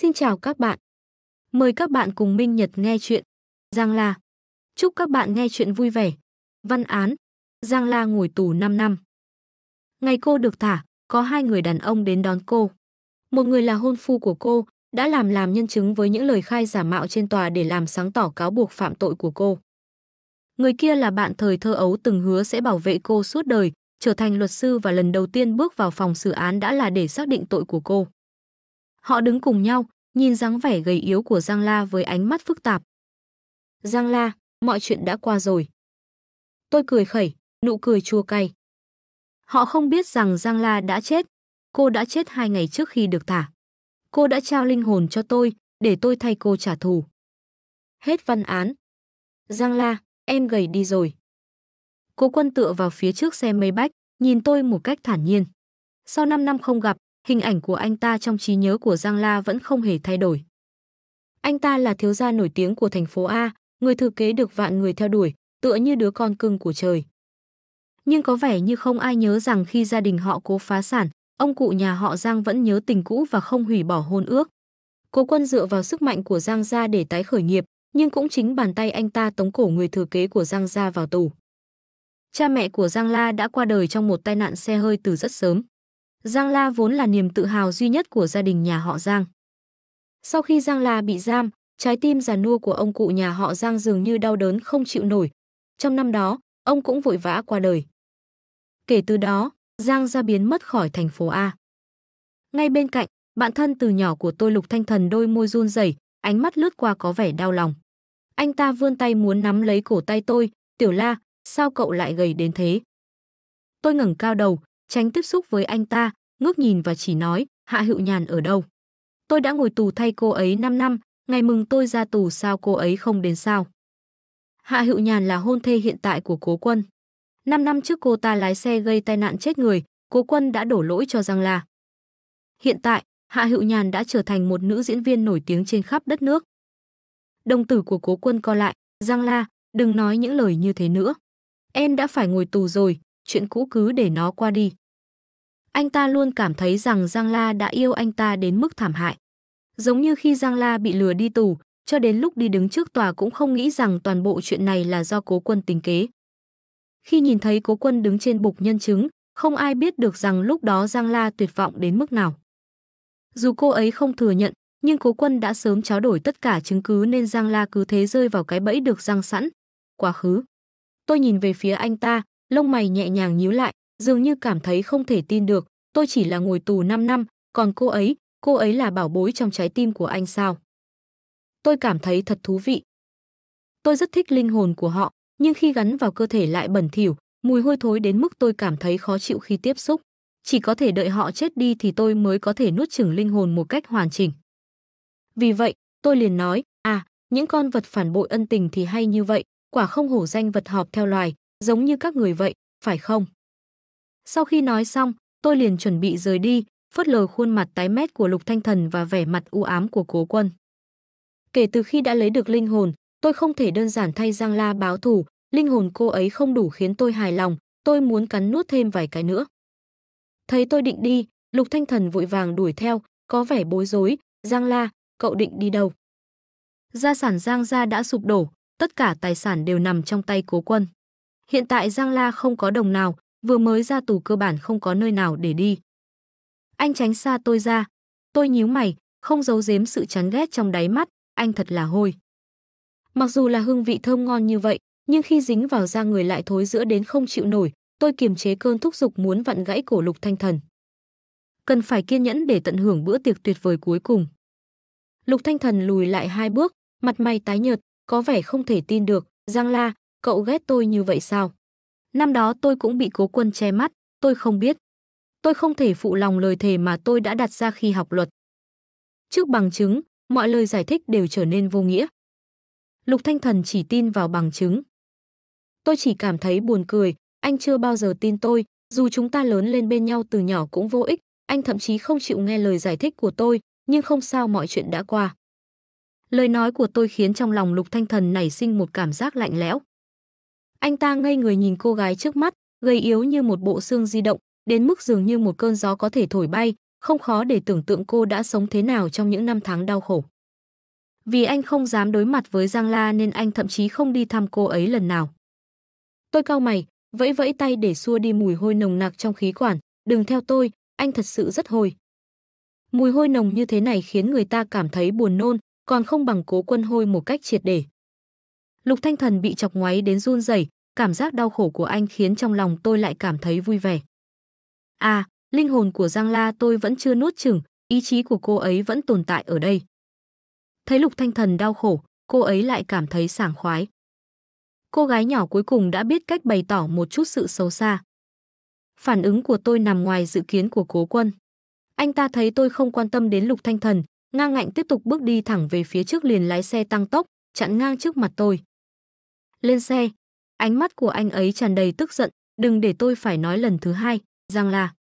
Xin chào các bạn. Mời các bạn cùng Minh Nhật nghe chuyện Giang La. Chúc các bạn nghe chuyện vui vẻ. Văn án Giang La ngồi tù 5 năm. Ngày cô được thả, có hai người đàn ông đến đón cô. Một người là hôn phu của cô, đã làm làm nhân chứng với những lời khai giả mạo trên tòa để làm sáng tỏ cáo buộc phạm tội của cô. Người kia là bạn thời thơ ấu từng hứa sẽ bảo vệ cô suốt đời, trở thành luật sư và lần đầu tiên bước vào phòng xử án đã là để xác định tội của cô. Họ đứng cùng nhau, nhìn dáng vẻ gầy yếu của Giang La với ánh mắt phức tạp. Giang La, mọi chuyện đã qua rồi. Tôi cười khẩy, nụ cười chua cay. Họ không biết rằng Giang La đã chết. Cô đã chết hai ngày trước khi được thả. Cô đã trao linh hồn cho tôi, để tôi thay cô trả thù. Hết văn án. Giang La, em gầy đi rồi. Cô quân tựa vào phía trước xe mây bách, nhìn tôi một cách thản nhiên. Sau 5 năm không gặp, hình ảnh của anh ta trong trí nhớ của Giang La vẫn không hề thay đổi. Anh ta là thiếu gia nổi tiếng của thành phố A, người thừa kế được vạn người theo đuổi, tựa như đứa con cưng của trời. Nhưng có vẻ như không ai nhớ rằng khi gia đình họ cố phá sản, ông cụ nhà họ Giang vẫn nhớ tình cũ và không hủy bỏ hôn ước. Cố quân dựa vào sức mạnh của Giang gia để tái khởi nghiệp, nhưng cũng chính bàn tay anh ta tống cổ người thừa kế của Giang gia vào tù. Cha mẹ của Giang La đã qua đời trong một tai nạn xe hơi từ rất sớm. Giang La vốn là niềm tự hào duy nhất của gia đình nhà họ Giang. Sau khi Giang La bị giam, trái tim già nua của ông cụ nhà họ Giang dường như đau đớn không chịu nổi. Trong năm đó, ông cũng vội vã qua đời. Kể từ đó, Giang gia biến mất khỏi thành phố A. Ngay bên cạnh, bạn thân từ nhỏ của tôi Lục Thanh Thần đôi môi run rẩy, ánh mắt lướt qua có vẻ đau lòng. Anh ta vươn tay muốn nắm lấy cổ tay tôi, "Tiểu La, sao cậu lại gầy đến thế?" Tôi ngẩng cao đầu, tránh tiếp xúc với anh ta, ngước nhìn và chỉ nói, Hạ Hữu Nhàn ở đâu? Tôi đã ngồi tù thay cô ấy 5 năm, ngày mừng tôi ra tù sao cô ấy không đến sao? Hạ Hữu Nhàn là hôn thê hiện tại của Cố Quân. 5 năm trước cô ta lái xe gây tai nạn chết người, Cố Quân đã đổ lỗi cho Giang La. Hiện tại, Hạ Hữu Nhàn đã trở thành một nữ diễn viên nổi tiếng trên khắp đất nước. Đồng tử của Cố Quân co lại, Giang La, đừng nói những lời như thế nữa. Em đã phải ngồi tù rồi, chuyện cũ cứ để nó qua đi anh ta luôn cảm thấy rằng Giang La đã yêu anh ta đến mức thảm hại. Giống như khi Giang La bị lừa đi tù, cho đến lúc đi đứng trước tòa cũng không nghĩ rằng toàn bộ chuyện này là do cố quân tính kế. Khi nhìn thấy cố quân đứng trên bục nhân chứng, không ai biết được rằng lúc đó Giang La tuyệt vọng đến mức nào. Dù cô ấy không thừa nhận, nhưng cố quân đã sớm tráo đổi tất cả chứng cứ nên Giang La cứ thế rơi vào cái bẫy được giăng sẵn. Quá khứ. Tôi nhìn về phía anh ta, lông mày nhẹ nhàng nhíu lại, dường như cảm thấy không thể tin được, tôi chỉ là ngồi tù 5 năm, còn cô ấy, cô ấy là bảo bối trong trái tim của anh sao? Tôi cảm thấy thật thú vị. Tôi rất thích linh hồn của họ, nhưng khi gắn vào cơ thể lại bẩn thỉu, mùi hôi thối đến mức tôi cảm thấy khó chịu khi tiếp xúc. Chỉ có thể đợi họ chết đi thì tôi mới có thể nuốt chửng linh hồn một cách hoàn chỉnh. Vì vậy, tôi liền nói, à, những con vật phản bội ân tình thì hay như vậy, quả không hổ danh vật họp theo loài, giống như các người vậy, phải không? Sau khi nói xong, tôi liền chuẩn bị rời đi, phớt lờ khuôn mặt tái mét của Lục Thanh Thần và vẻ mặt u ám của Cố Quân. Kể từ khi đã lấy được linh hồn, tôi không thể đơn giản thay Giang La báo thù, linh hồn cô ấy không đủ khiến tôi hài lòng, tôi muốn cắn nuốt thêm vài cái nữa. Thấy tôi định đi, Lục Thanh Thần vội vàng đuổi theo, có vẻ bối rối, Giang La, cậu định đi đâu? Gia sản Giang gia đã sụp đổ, tất cả tài sản đều nằm trong tay Cố Quân. Hiện tại Giang La không có đồng nào, vừa mới ra tù cơ bản không có nơi nào để đi. Anh tránh xa tôi ra. Tôi nhíu mày, không giấu giếm sự chán ghét trong đáy mắt, anh thật là hôi. Mặc dù là hương vị thơm ngon như vậy, nhưng khi dính vào da người lại thối giữa đến không chịu nổi, tôi kiềm chế cơn thúc giục muốn vặn gãy cổ lục thanh thần. Cần phải kiên nhẫn để tận hưởng bữa tiệc tuyệt vời cuối cùng. Lục thanh thần lùi lại hai bước, mặt mày tái nhợt, có vẻ không thể tin được, Giang La, cậu ghét tôi như vậy sao? Năm đó tôi cũng bị cố quân che mắt, tôi không biết. Tôi không thể phụ lòng lời thề mà tôi đã đặt ra khi học luật. Trước bằng chứng, mọi lời giải thích đều trở nên vô nghĩa. Lục Thanh Thần chỉ tin vào bằng chứng. Tôi chỉ cảm thấy buồn cười, anh chưa bao giờ tin tôi, dù chúng ta lớn lên bên nhau từ nhỏ cũng vô ích, anh thậm chí không chịu nghe lời giải thích của tôi, nhưng không sao mọi chuyện đã qua. Lời nói của tôi khiến trong lòng Lục Thanh Thần nảy sinh một cảm giác lạnh lẽo. Anh ta ngây người nhìn cô gái trước mắt, gầy yếu như một bộ xương di động, đến mức dường như một cơn gió có thể thổi bay, không khó để tưởng tượng cô đã sống thế nào trong những năm tháng đau khổ. Vì anh không dám đối mặt với Giang La nên anh thậm chí không đi thăm cô ấy lần nào. Tôi cau mày, vẫy vẫy tay để xua đi mùi hôi nồng nặc trong khí quản, đừng theo tôi, anh thật sự rất hôi. Mùi hôi nồng như thế này khiến người ta cảm thấy buồn nôn, còn không bằng cố quân hôi một cách triệt để. Lục Thanh Thần bị chọc ngoáy đến run rẩy, cảm giác đau khổ của anh khiến trong lòng tôi lại cảm thấy vui vẻ. À, linh hồn của Giang La tôi vẫn chưa nuốt chửng, ý chí của cô ấy vẫn tồn tại ở đây. Thấy Lục Thanh Thần đau khổ, cô ấy lại cảm thấy sảng khoái. Cô gái nhỏ cuối cùng đã biết cách bày tỏ một chút sự xấu xa. Phản ứng của tôi nằm ngoài dự kiến của cố quân. Anh ta thấy tôi không quan tâm đến Lục Thanh Thần, ngang ngạnh tiếp tục bước đi thẳng về phía trước liền lái xe tăng tốc, chặn ngang trước mặt tôi lên xe. Ánh mắt của anh ấy tràn đầy tức giận, đừng để tôi phải nói lần thứ hai, rằng là.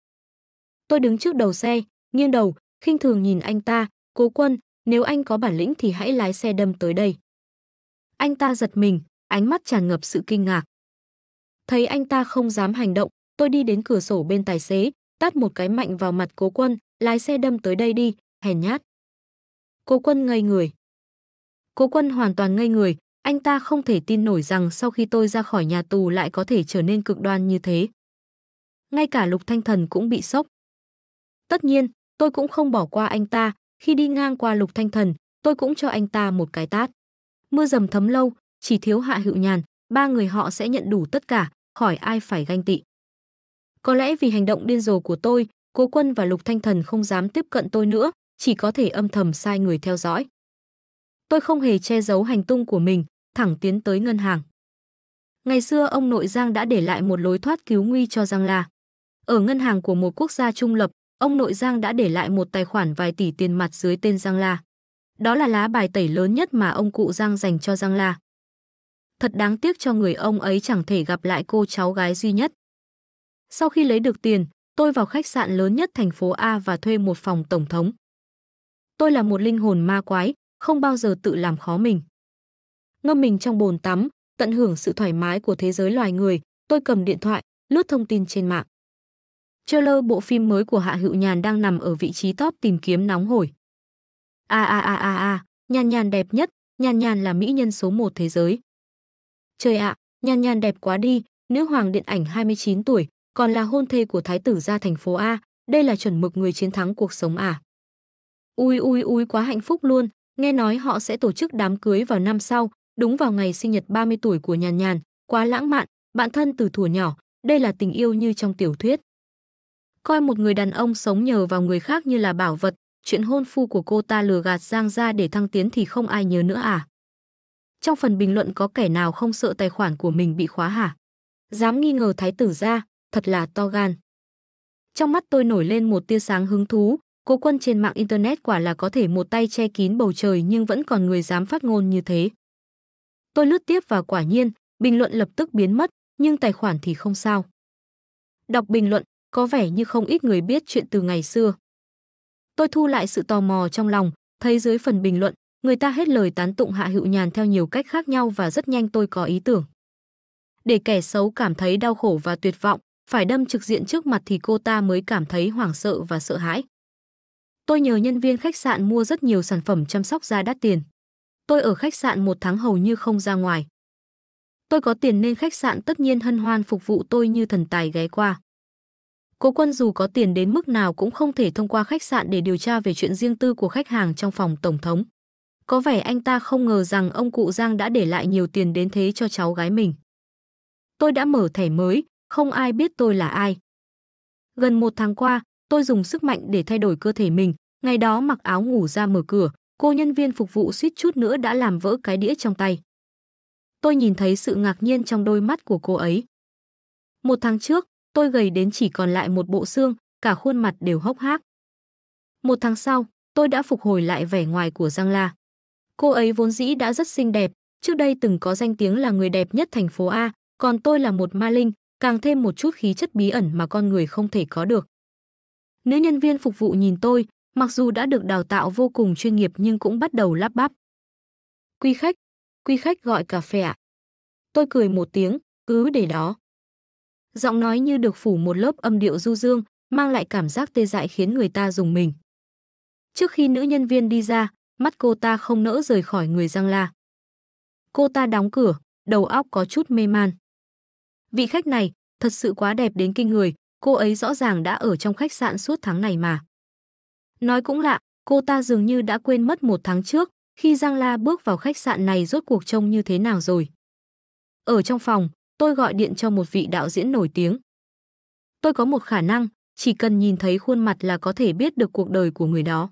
Tôi đứng trước đầu xe, nghiêng đầu, khinh thường nhìn anh ta, cố quân, nếu anh có bản lĩnh thì hãy lái xe đâm tới đây. Anh ta giật mình, ánh mắt tràn ngập sự kinh ngạc. Thấy anh ta không dám hành động, tôi đi đến cửa sổ bên tài xế, tát một cái mạnh vào mặt cố quân, lái xe đâm tới đây đi, hèn nhát. Cố quân ngây người. Cố quân hoàn toàn ngây người, anh ta không thể tin nổi rằng sau khi tôi ra khỏi nhà tù lại có thể trở nên cực đoan như thế. Ngay cả Lục Thanh Thần cũng bị sốc. Tất nhiên, tôi cũng không bỏ qua anh ta, khi đi ngang qua Lục Thanh Thần, tôi cũng cho anh ta một cái tát. Mưa dầm thấm lâu, chỉ thiếu hạ hữu nhàn, ba người họ sẽ nhận đủ tất cả, khỏi ai phải ganh tị. Có lẽ vì hành động điên rồ của tôi, Cố Quân và Lục Thanh Thần không dám tiếp cận tôi nữa, chỉ có thể âm thầm sai người theo dõi. Tôi không hề che giấu hành tung của mình, thẳng tiến tới ngân hàng. Ngày xưa ông nội Giang đã để lại một lối thoát cứu nguy cho Giang La. Ở ngân hàng của một quốc gia trung lập, ông nội Giang đã để lại một tài khoản vài tỷ tiền mặt dưới tên Giang La. Đó là lá bài tẩy lớn nhất mà ông cụ Giang dành cho Giang La. Thật đáng tiếc cho người ông ấy chẳng thể gặp lại cô cháu gái duy nhất. Sau khi lấy được tiền, tôi vào khách sạn lớn nhất thành phố A và thuê một phòng tổng thống. Tôi là một linh hồn ma quái, không bao giờ tự làm khó mình ngâm mình trong bồn tắm, tận hưởng sự thoải mái của thế giới loài người, tôi cầm điện thoại, lướt thông tin trên mạng. Trailer bộ phim mới của Hạ Hữu Nhàn đang nằm ở vị trí top tìm kiếm nóng hổi. A a a a a, Nhàn Nhàn đẹp nhất, Nhàn Nhàn là mỹ nhân số 1 thế giới. Trời ạ, Nhàn Nhàn đẹp quá đi, nữ hoàng điện ảnh 29 tuổi, còn là hôn thê của thái tử gia thành phố A, đây là chuẩn mực người chiến thắng cuộc sống à. Ui ui ui quá hạnh phúc luôn, nghe nói họ sẽ tổ chức đám cưới vào năm sau, Đúng vào ngày sinh nhật 30 tuổi của Nhàn Nhàn, quá lãng mạn, bạn thân từ thuở nhỏ, đây là tình yêu như trong tiểu thuyết. Coi một người đàn ông sống nhờ vào người khác như là bảo vật, chuyện hôn phu của cô ta lừa gạt Giang ra để thăng tiến thì không ai nhớ nữa à? Trong phần bình luận có kẻ nào không sợ tài khoản của mình bị khóa hả? Dám nghi ngờ thái tử ra, thật là to gan. Trong mắt tôi nổi lên một tia sáng hứng thú, cố quân trên mạng Internet quả là có thể một tay che kín bầu trời nhưng vẫn còn người dám phát ngôn như thế. Tôi lướt tiếp và quả nhiên, bình luận lập tức biến mất, nhưng tài khoản thì không sao. Đọc bình luận, có vẻ như không ít người biết chuyện từ ngày xưa. Tôi thu lại sự tò mò trong lòng, thấy dưới phần bình luận, người ta hết lời tán tụng Hạ Hữu Nhàn theo nhiều cách khác nhau và rất nhanh tôi có ý tưởng. Để kẻ xấu cảm thấy đau khổ và tuyệt vọng, phải đâm trực diện trước mặt thì cô ta mới cảm thấy hoảng sợ và sợ hãi. Tôi nhờ nhân viên khách sạn mua rất nhiều sản phẩm chăm sóc da đắt tiền. Tôi ở khách sạn một tháng hầu như không ra ngoài. Tôi có tiền nên khách sạn tất nhiên hân hoan phục vụ tôi như thần tài ghé qua. Cố quân dù có tiền đến mức nào cũng không thể thông qua khách sạn để điều tra về chuyện riêng tư của khách hàng trong phòng tổng thống. Có vẻ anh ta không ngờ rằng ông cụ Giang đã để lại nhiều tiền đến thế cho cháu gái mình. Tôi đã mở thẻ mới, không ai biết tôi là ai. Gần một tháng qua, tôi dùng sức mạnh để thay đổi cơ thể mình, ngày đó mặc áo ngủ ra mở cửa, cô nhân viên phục vụ suýt chút nữa đã làm vỡ cái đĩa trong tay. Tôi nhìn thấy sự ngạc nhiên trong đôi mắt của cô ấy. Một tháng trước, tôi gầy đến chỉ còn lại một bộ xương, cả khuôn mặt đều hốc hác. Một tháng sau, tôi đã phục hồi lại vẻ ngoài của Giang La. Cô ấy vốn dĩ đã rất xinh đẹp, trước đây từng có danh tiếng là người đẹp nhất thành phố A, còn tôi là một ma linh, càng thêm một chút khí chất bí ẩn mà con người không thể có được. Nữ nhân viên phục vụ nhìn tôi, mặc dù đã được đào tạo vô cùng chuyên nghiệp nhưng cũng bắt đầu lắp bắp. Quý khách, quý khách gọi cà phê ạ. Tôi cười một tiếng, cứ để đó. Giọng nói như được phủ một lớp âm điệu du dương, mang lại cảm giác tê dại khiến người ta dùng mình. Trước khi nữ nhân viên đi ra, mắt cô ta không nỡ rời khỏi người Giang La. Cô ta đóng cửa, đầu óc có chút mê man. Vị khách này thật sự quá đẹp đến kinh người, cô ấy rõ ràng đã ở trong khách sạn suốt tháng này mà. Nói cũng lạ, cô ta dường như đã quên mất một tháng trước, khi Giang La bước vào khách sạn này rốt cuộc trông như thế nào rồi. Ở trong phòng, tôi gọi điện cho một vị đạo diễn nổi tiếng. Tôi có một khả năng, chỉ cần nhìn thấy khuôn mặt là có thể biết được cuộc đời của người đó.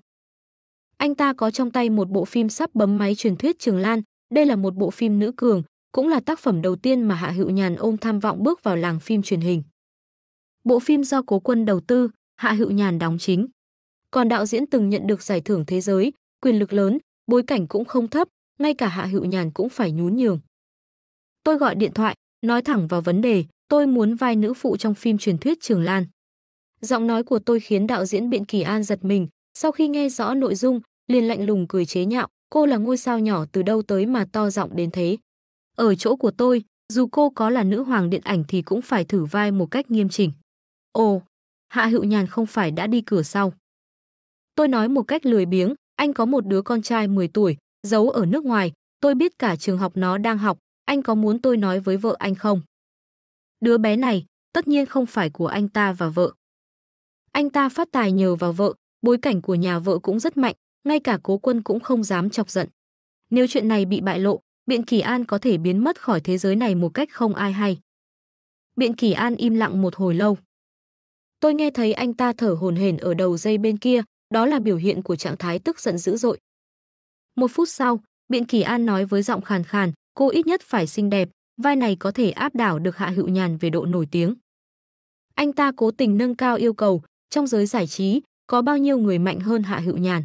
Anh ta có trong tay một bộ phim sắp bấm máy truyền thuyết Trường Lan, đây là một bộ phim nữ cường, cũng là tác phẩm đầu tiên mà Hạ Hữu Nhàn ôm tham vọng bước vào làng phim truyền hình. Bộ phim do Cố Quân đầu tư, Hạ Hữu Nhàn đóng chính còn đạo diễn từng nhận được giải thưởng thế giới, quyền lực lớn, bối cảnh cũng không thấp, ngay cả Hạ Hữu Nhàn cũng phải nhún nhường. Tôi gọi điện thoại, nói thẳng vào vấn đề, tôi muốn vai nữ phụ trong phim truyền thuyết Trường Lan. Giọng nói của tôi khiến đạo diễn Biện Kỳ An giật mình, sau khi nghe rõ nội dung, liền lạnh lùng cười chế nhạo, cô là ngôi sao nhỏ từ đâu tới mà to giọng đến thế. Ở chỗ của tôi, dù cô có là nữ hoàng điện ảnh thì cũng phải thử vai một cách nghiêm chỉnh. Ồ, Hạ Hữu Nhàn không phải đã đi cửa sau. Tôi nói một cách lười biếng, anh có một đứa con trai 10 tuổi, giấu ở nước ngoài, tôi biết cả trường học nó đang học, anh có muốn tôi nói với vợ anh không? Đứa bé này, tất nhiên không phải của anh ta và vợ. Anh ta phát tài nhờ vào vợ, bối cảnh của nhà vợ cũng rất mạnh, ngay cả cố quân cũng không dám chọc giận. Nếu chuyện này bị bại lộ, Biện Kỳ An có thể biến mất khỏi thế giới này một cách không ai hay. Biện Kỳ An im lặng một hồi lâu. Tôi nghe thấy anh ta thở hồn hển ở đầu dây bên kia, đó là biểu hiện của trạng thái tức giận dữ dội. Một phút sau, Biện Kỳ An nói với giọng khàn khàn, cô ít nhất phải xinh đẹp, vai này có thể áp đảo được Hạ Hữu Nhàn về độ nổi tiếng. Anh ta cố tình nâng cao yêu cầu, trong giới giải trí, có bao nhiêu người mạnh hơn Hạ Hữu Nhàn.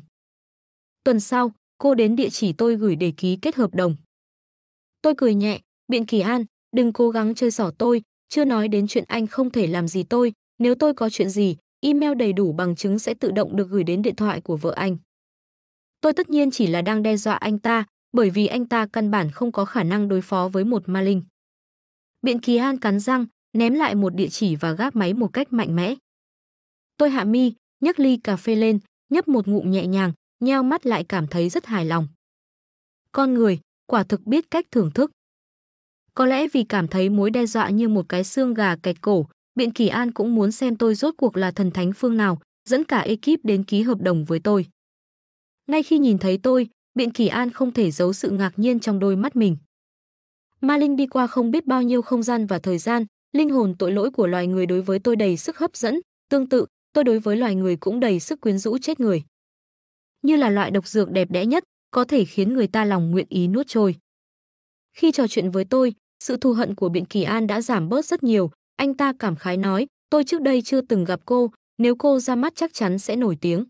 Tuần sau, cô đến địa chỉ tôi gửi để ký kết hợp đồng. Tôi cười nhẹ, Biện Kỳ An, đừng cố gắng chơi xỏ tôi, chưa nói đến chuyện anh không thể làm gì tôi, nếu tôi có chuyện gì, email đầy đủ bằng chứng sẽ tự động được gửi đến điện thoại của vợ anh. Tôi tất nhiên chỉ là đang đe dọa anh ta, bởi vì anh ta căn bản không có khả năng đối phó với một ma linh. Biện Kỳ An cắn răng, ném lại một địa chỉ và gác máy một cách mạnh mẽ. Tôi hạ mi, nhấc ly cà phê lên, nhấp một ngụm nhẹ nhàng, nheo mắt lại cảm thấy rất hài lòng. Con người, quả thực biết cách thưởng thức. Có lẽ vì cảm thấy mối đe dọa như một cái xương gà cạch cổ, Biện Kỳ An cũng muốn xem tôi rốt cuộc là thần thánh phương nào, dẫn cả ekip đến ký hợp đồng với tôi. Ngay khi nhìn thấy tôi, Biện Kỳ An không thể giấu sự ngạc nhiên trong đôi mắt mình. Ma Linh đi qua không biết bao nhiêu không gian và thời gian, linh hồn tội lỗi của loài người đối với tôi đầy sức hấp dẫn, tương tự, tôi đối với loài người cũng đầy sức quyến rũ chết người. Như là loại độc dược đẹp đẽ nhất, có thể khiến người ta lòng nguyện ý nuốt trôi. Khi trò chuyện với tôi, sự thù hận của Biện Kỳ An đã giảm bớt rất nhiều, anh ta cảm khái nói, tôi trước đây chưa từng gặp cô, nếu cô ra mắt chắc chắn sẽ nổi tiếng.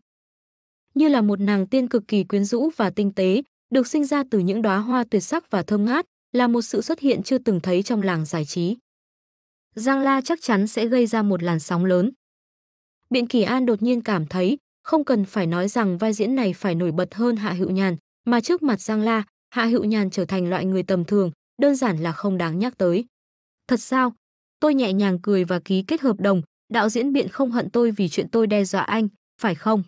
Như là một nàng tiên cực kỳ quyến rũ và tinh tế, được sinh ra từ những đóa hoa tuyệt sắc và thơm ngát, là một sự xuất hiện chưa từng thấy trong làng giải trí. Giang La chắc chắn sẽ gây ra một làn sóng lớn. Biện Kỳ An đột nhiên cảm thấy, không cần phải nói rằng vai diễn này phải nổi bật hơn Hạ Hữu Nhàn, mà trước mặt Giang La, Hạ Hữu Nhàn trở thành loại người tầm thường, đơn giản là không đáng nhắc tới. Thật sao, Tôi nhẹ nhàng cười và ký kết hợp đồng, đạo diễn Biện không hận tôi vì chuyện tôi đe dọa anh, phải không?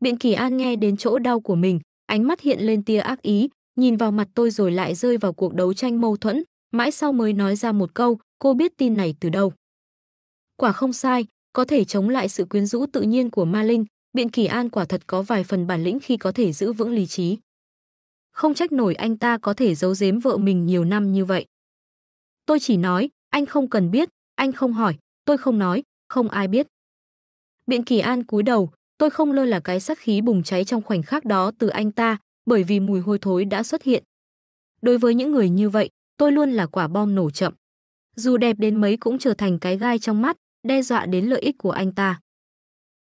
Biện Kỳ An nghe đến chỗ đau của mình, ánh mắt hiện lên tia ác ý, nhìn vào mặt tôi rồi lại rơi vào cuộc đấu tranh mâu thuẫn, mãi sau mới nói ra một câu, cô biết tin này từ đâu. Quả không sai, có thể chống lại sự quyến rũ tự nhiên của Ma Linh, Biện Kỳ An quả thật có vài phần bản lĩnh khi có thể giữ vững lý trí. Không trách nổi anh ta có thể giấu giếm vợ mình nhiều năm như vậy. Tôi chỉ nói, anh không cần biết, anh không hỏi, tôi không nói, không ai biết. Biện Kỳ An cúi đầu, tôi không lơ là cái sát khí bùng cháy trong khoảnh khắc đó từ anh ta, bởi vì mùi hôi thối đã xuất hiện. Đối với những người như vậy, tôi luôn là quả bom nổ chậm. Dù đẹp đến mấy cũng trở thành cái gai trong mắt, đe dọa đến lợi ích của anh ta.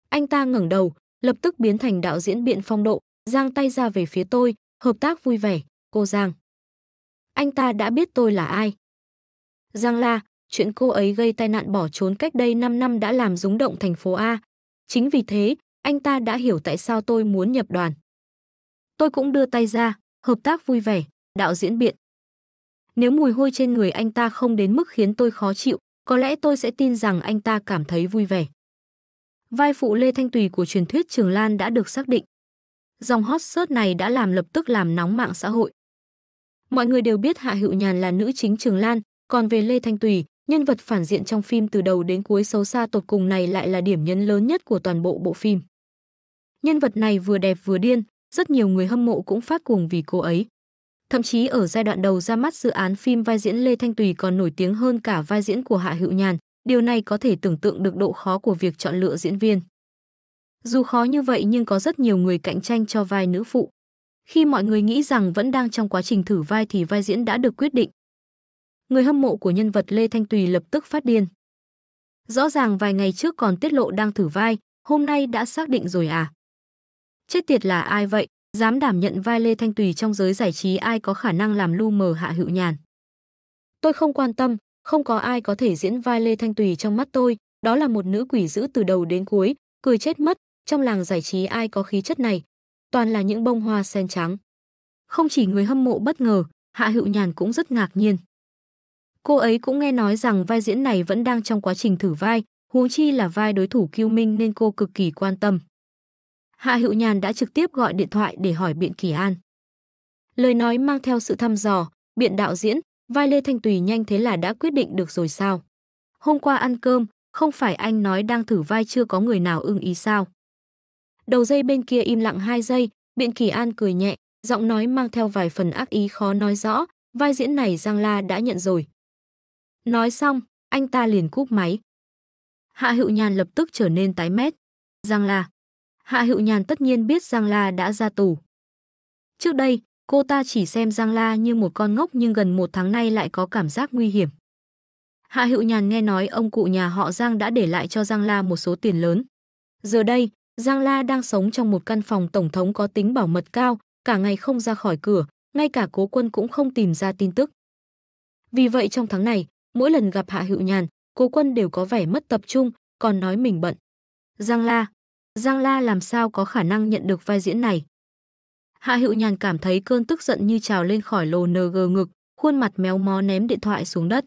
Anh ta ngẩng đầu, lập tức biến thành đạo diễn biện phong độ, giang tay ra về phía tôi, hợp tác vui vẻ, cô Giang. Anh ta đã biết tôi là ai, Giang La, chuyện cô ấy gây tai nạn bỏ trốn cách đây 5 năm đã làm rúng động thành phố A. Chính vì thế, anh ta đã hiểu tại sao tôi muốn nhập đoàn. Tôi cũng đưa tay ra, hợp tác vui vẻ, đạo diễn biện. Nếu mùi hôi trên người anh ta không đến mức khiến tôi khó chịu, có lẽ tôi sẽ tin rằng anh ta cảm thấy vui vẻ. Vai phụ Lê Thanh Tùy của truyền thuyết Trường Lan đã được xác định. Dòng hot search này đã làm lập tức làm nóng mạng xã hội. Mọi người đều biết Hạ Hữu Nhàn là nữ chính Trường Lan, còn về Lê Thanh Tùy, nhân vật phản diện trong phim từ đầu đến cuối xấu xa tột cùng này lại là điểm nhấn lớn nhất của toàn bộ bộ phim. Nhân vật này vừa đẹp vừa điên, rất nhiều người hâm mộ cũng phát cuồng vì cô ấy. Thậm chí ở giai đoạn đầu ra mắt dự án phim vai diễn Lê Thanh Tùy còn nổi tiếng hơn cả vai diễn của Hạ Hữu Nhàn, điều này có thể tưởng tượng được độ khó của việc chọn lựa diễn viên. Dù khó như vậy nhưng có rất nhiều người cạnh tranh cho vai nữ phụ. Khi mọi người nghĩ rằng vẫn đang trong quá trình thử vai thì vai diễn đã được quyết định, người hâm mộ của nhân vật Lê Thanh Tùy lập tức phát điên. Rõ ràng vài ngày trước còn tiết lộ đang thử vai, hôm nay đã xác định rồi à? Chết tiệt là ai vậy, dám đảm nhận vai Lê Thanh Tùy trong giới giải trí ai có khả năng làm lu mờ hạ hữu nhàn. Tôi không quan tâm, không có ai có thể diễn vai Lê Thanh Tùy trong mắt tôi, đó là một nữ quỷ dữ từ đầu đến cuối, cười chết mất, trong làng giải trí ai có khí chất này, toàn là những bông hoa sen trắng. Không chỉ người hâm mộ bất ngờ, Hạ Hữu Nhàn cũng rất ngạc nhiên. Cô ấy cũng nghe nói rằng vai diễn này vẫn đang trong quá trình thử vai, huống chi là vai đối thủ Kiêu Minh nên cô cực kỳ quan tâm. Hạ Hữu Nhàn đã trực tiếp gọi điện thoại để hỏi biện Kỳ An. Lời nói mang theo sự thăm dò, biện đạo diễn, vai Lê Thanh Tùy nhanh thế là đã quyết định được rồi sao? Hôm qua ăn cơm, không phải anh nói đang thử vai chưa có người nào ưng ý sao? Đầu dây bên kia im lặng hai giây, biện Kỳ An cười nhẹ, giọng nói mang theo vài phần ác ý khó nói rõ, vai diễn này Giang La đã nhận rồi. Nói xong, anh ta liền cúp máy. Hạ Hữu Nhàn lập tức trở nên tái mét. Giang La. Hạ Hữu Nhàn tất nhiên biết Giang La đã ra tù. Trước đây, cô ta chỉ xem Giang La như một con ngốc nhưng gần một tháng nay lại có cảm giác nguy hiểm. Hạ Hữu Nhàn nghe nói ông cụ nhà họ Giang đã để lại cho Giang La một số tiền lớn. Giờ đây, Giang La đang sống trong một căn phòng tổng thống có tính bảo mật cao, cả ngày không ra khỏi cửa, ngay cả cố quân cũng không tìm ra tin tức. Vì vậy trong tháng này, mỗi lần gặp Hạ Hữu Nhàn, Cố Quân đều có vẻ mất tập trung, còn nói mình bận. Giang La, Giang La làm sao có khả năng nhận được vai diễn này? Hạ Hữu Nhàn cảm thấy cơn tức giận như trào lên khỏi lồ nơ NG ngực, khuôn mặt méo mó ném điện thoại xuống đất.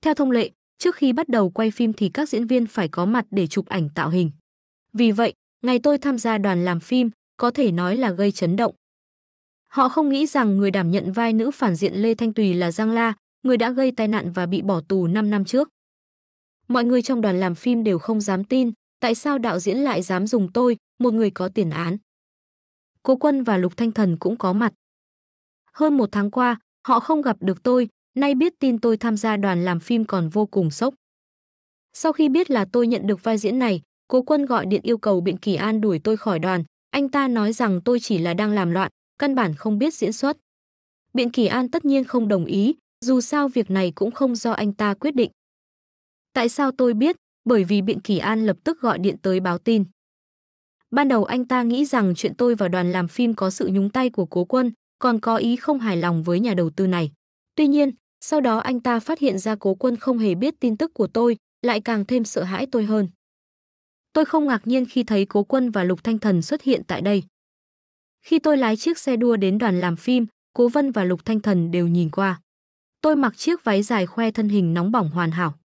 Theo thông lệ, trước khi bắt đầu quay phim thì các diễn viên phải có mặt để chụp ảnh tạo hình. Vì vậy, ngày tôi tham gia đoàn làm phim, có thể nói là gây chấn động. Họ không nghĩ rằng người đảm nhận vai nữ phản diện Lê Thanh Tùy là Giang La, người đã gây tai nạn và bị bỏ tù 5 năm trước. Mọi người trong đoàn làm phim đều không dám tin, tại sao đạo diễn lại dám dùng tôi, một người có tiền án. Cố Quân và Lục Thanh Thần cũng có mặt. Hơn một tháng qua, họ không gặp được tôi, nay biết tin tôi tham gia đoàn làm phim còn vô cùng sốc. Sau khi biết là tôi nhận được vai diễn này, Cố Quân gọi điện yêu cầu Biện Kỳ An đuổi tôi khỏi đoàn, anh ta nói rằng tôi chỉ là đang làm loạn, căn bản không biết diễn xuất. Biện Kỳ An tất nhiên không đồng ý, dù sao việc này cũng không do anh ta quyết định. Tại sao tôi biết? Bởi vì Biện Kỳ An lập tức gọi điện tới báo tin. Ban đầu anh ta nghĩ rằng chuyện tôi vào đoàn làm phim có sự nhúng tay của cố quân, còn có ý không hài lòng với nhà đầu tư này. Tuy nhiên, sau đó anh ta phát hiện ra cố quân không hề biết tin tức của tôi, lại càng thêm sợ hãi tôi hơn. Tôi không ngạc nhiên khi thấy cố quân và Lục Thanh Thần xuất hiện tại đây. Khi tôi lái chiếc xe đua đến đoàn làm phim, Cố Vân và Lục Thanh Thần đều nhìn qua tôi mặc chiếc váy dài khoe thân hình nóng bỏng hoàn hảo.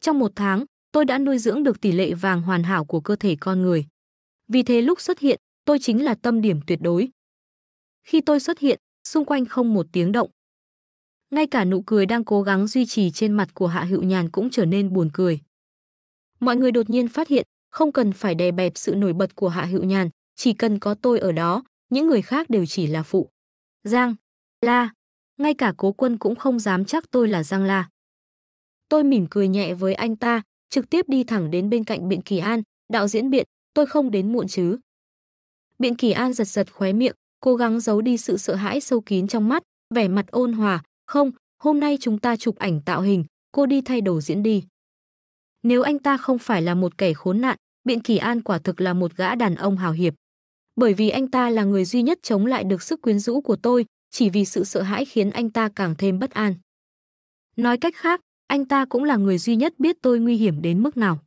Trong một tháng, tôi đã nuôi dưỡng được tỷ lệ vàng hoàn hảo của cơ thể con người. Vì thế lúc xuất hiện, tôi chính là tâm điểm tuyệt đối. Khi tôi xuất hiện, xung quanh không một tiếng động. Ngay cả nụ cười đang cố gắng duy trì trên mặt của Hạ Hữu Nhàn cũng trở nên buồn cười. Mọi người đột nhiên phát hiện, không cần phải đè bẹp sự nổi bật của Hạ Hữu Nhàn, chỉ cần có tôi ở đó, những người khác đều chỉ là phụ. Giang, La, ngay cả cố quân cũng không dám chắc tôi là Giang La. Tôi mỉm cười nhẹ với anh ta, trực tiếp đi thẳng đến bên cạnh Biện Kỳ An, đạo diễn Biện, tôi không đến muộn chứ. Biện Kỳ An giật giật khóe miệng, cố gắng giấu đi sự sợ hãi sâu kín trong mắt, vẻ mặt ôn hòa, không, hôm nay chúng ta chụp ảnh tạo hình, cô đi thay đồ diễn đi. Nếu anh ta không phải là một kẻ khốn nạn, Biện Kỳ An quả thực là một gã đàn ông hào hiệp. Bởi vì anh ta là người duy nhất chống lại được sức quyến rũ của tôi, chỉ vì sự sợ hãi khiến anh ta càng thêm bất an. Nói cách khác, anh ta cũng là người duy nhất biết tôi nguy hiểm đến mức nào.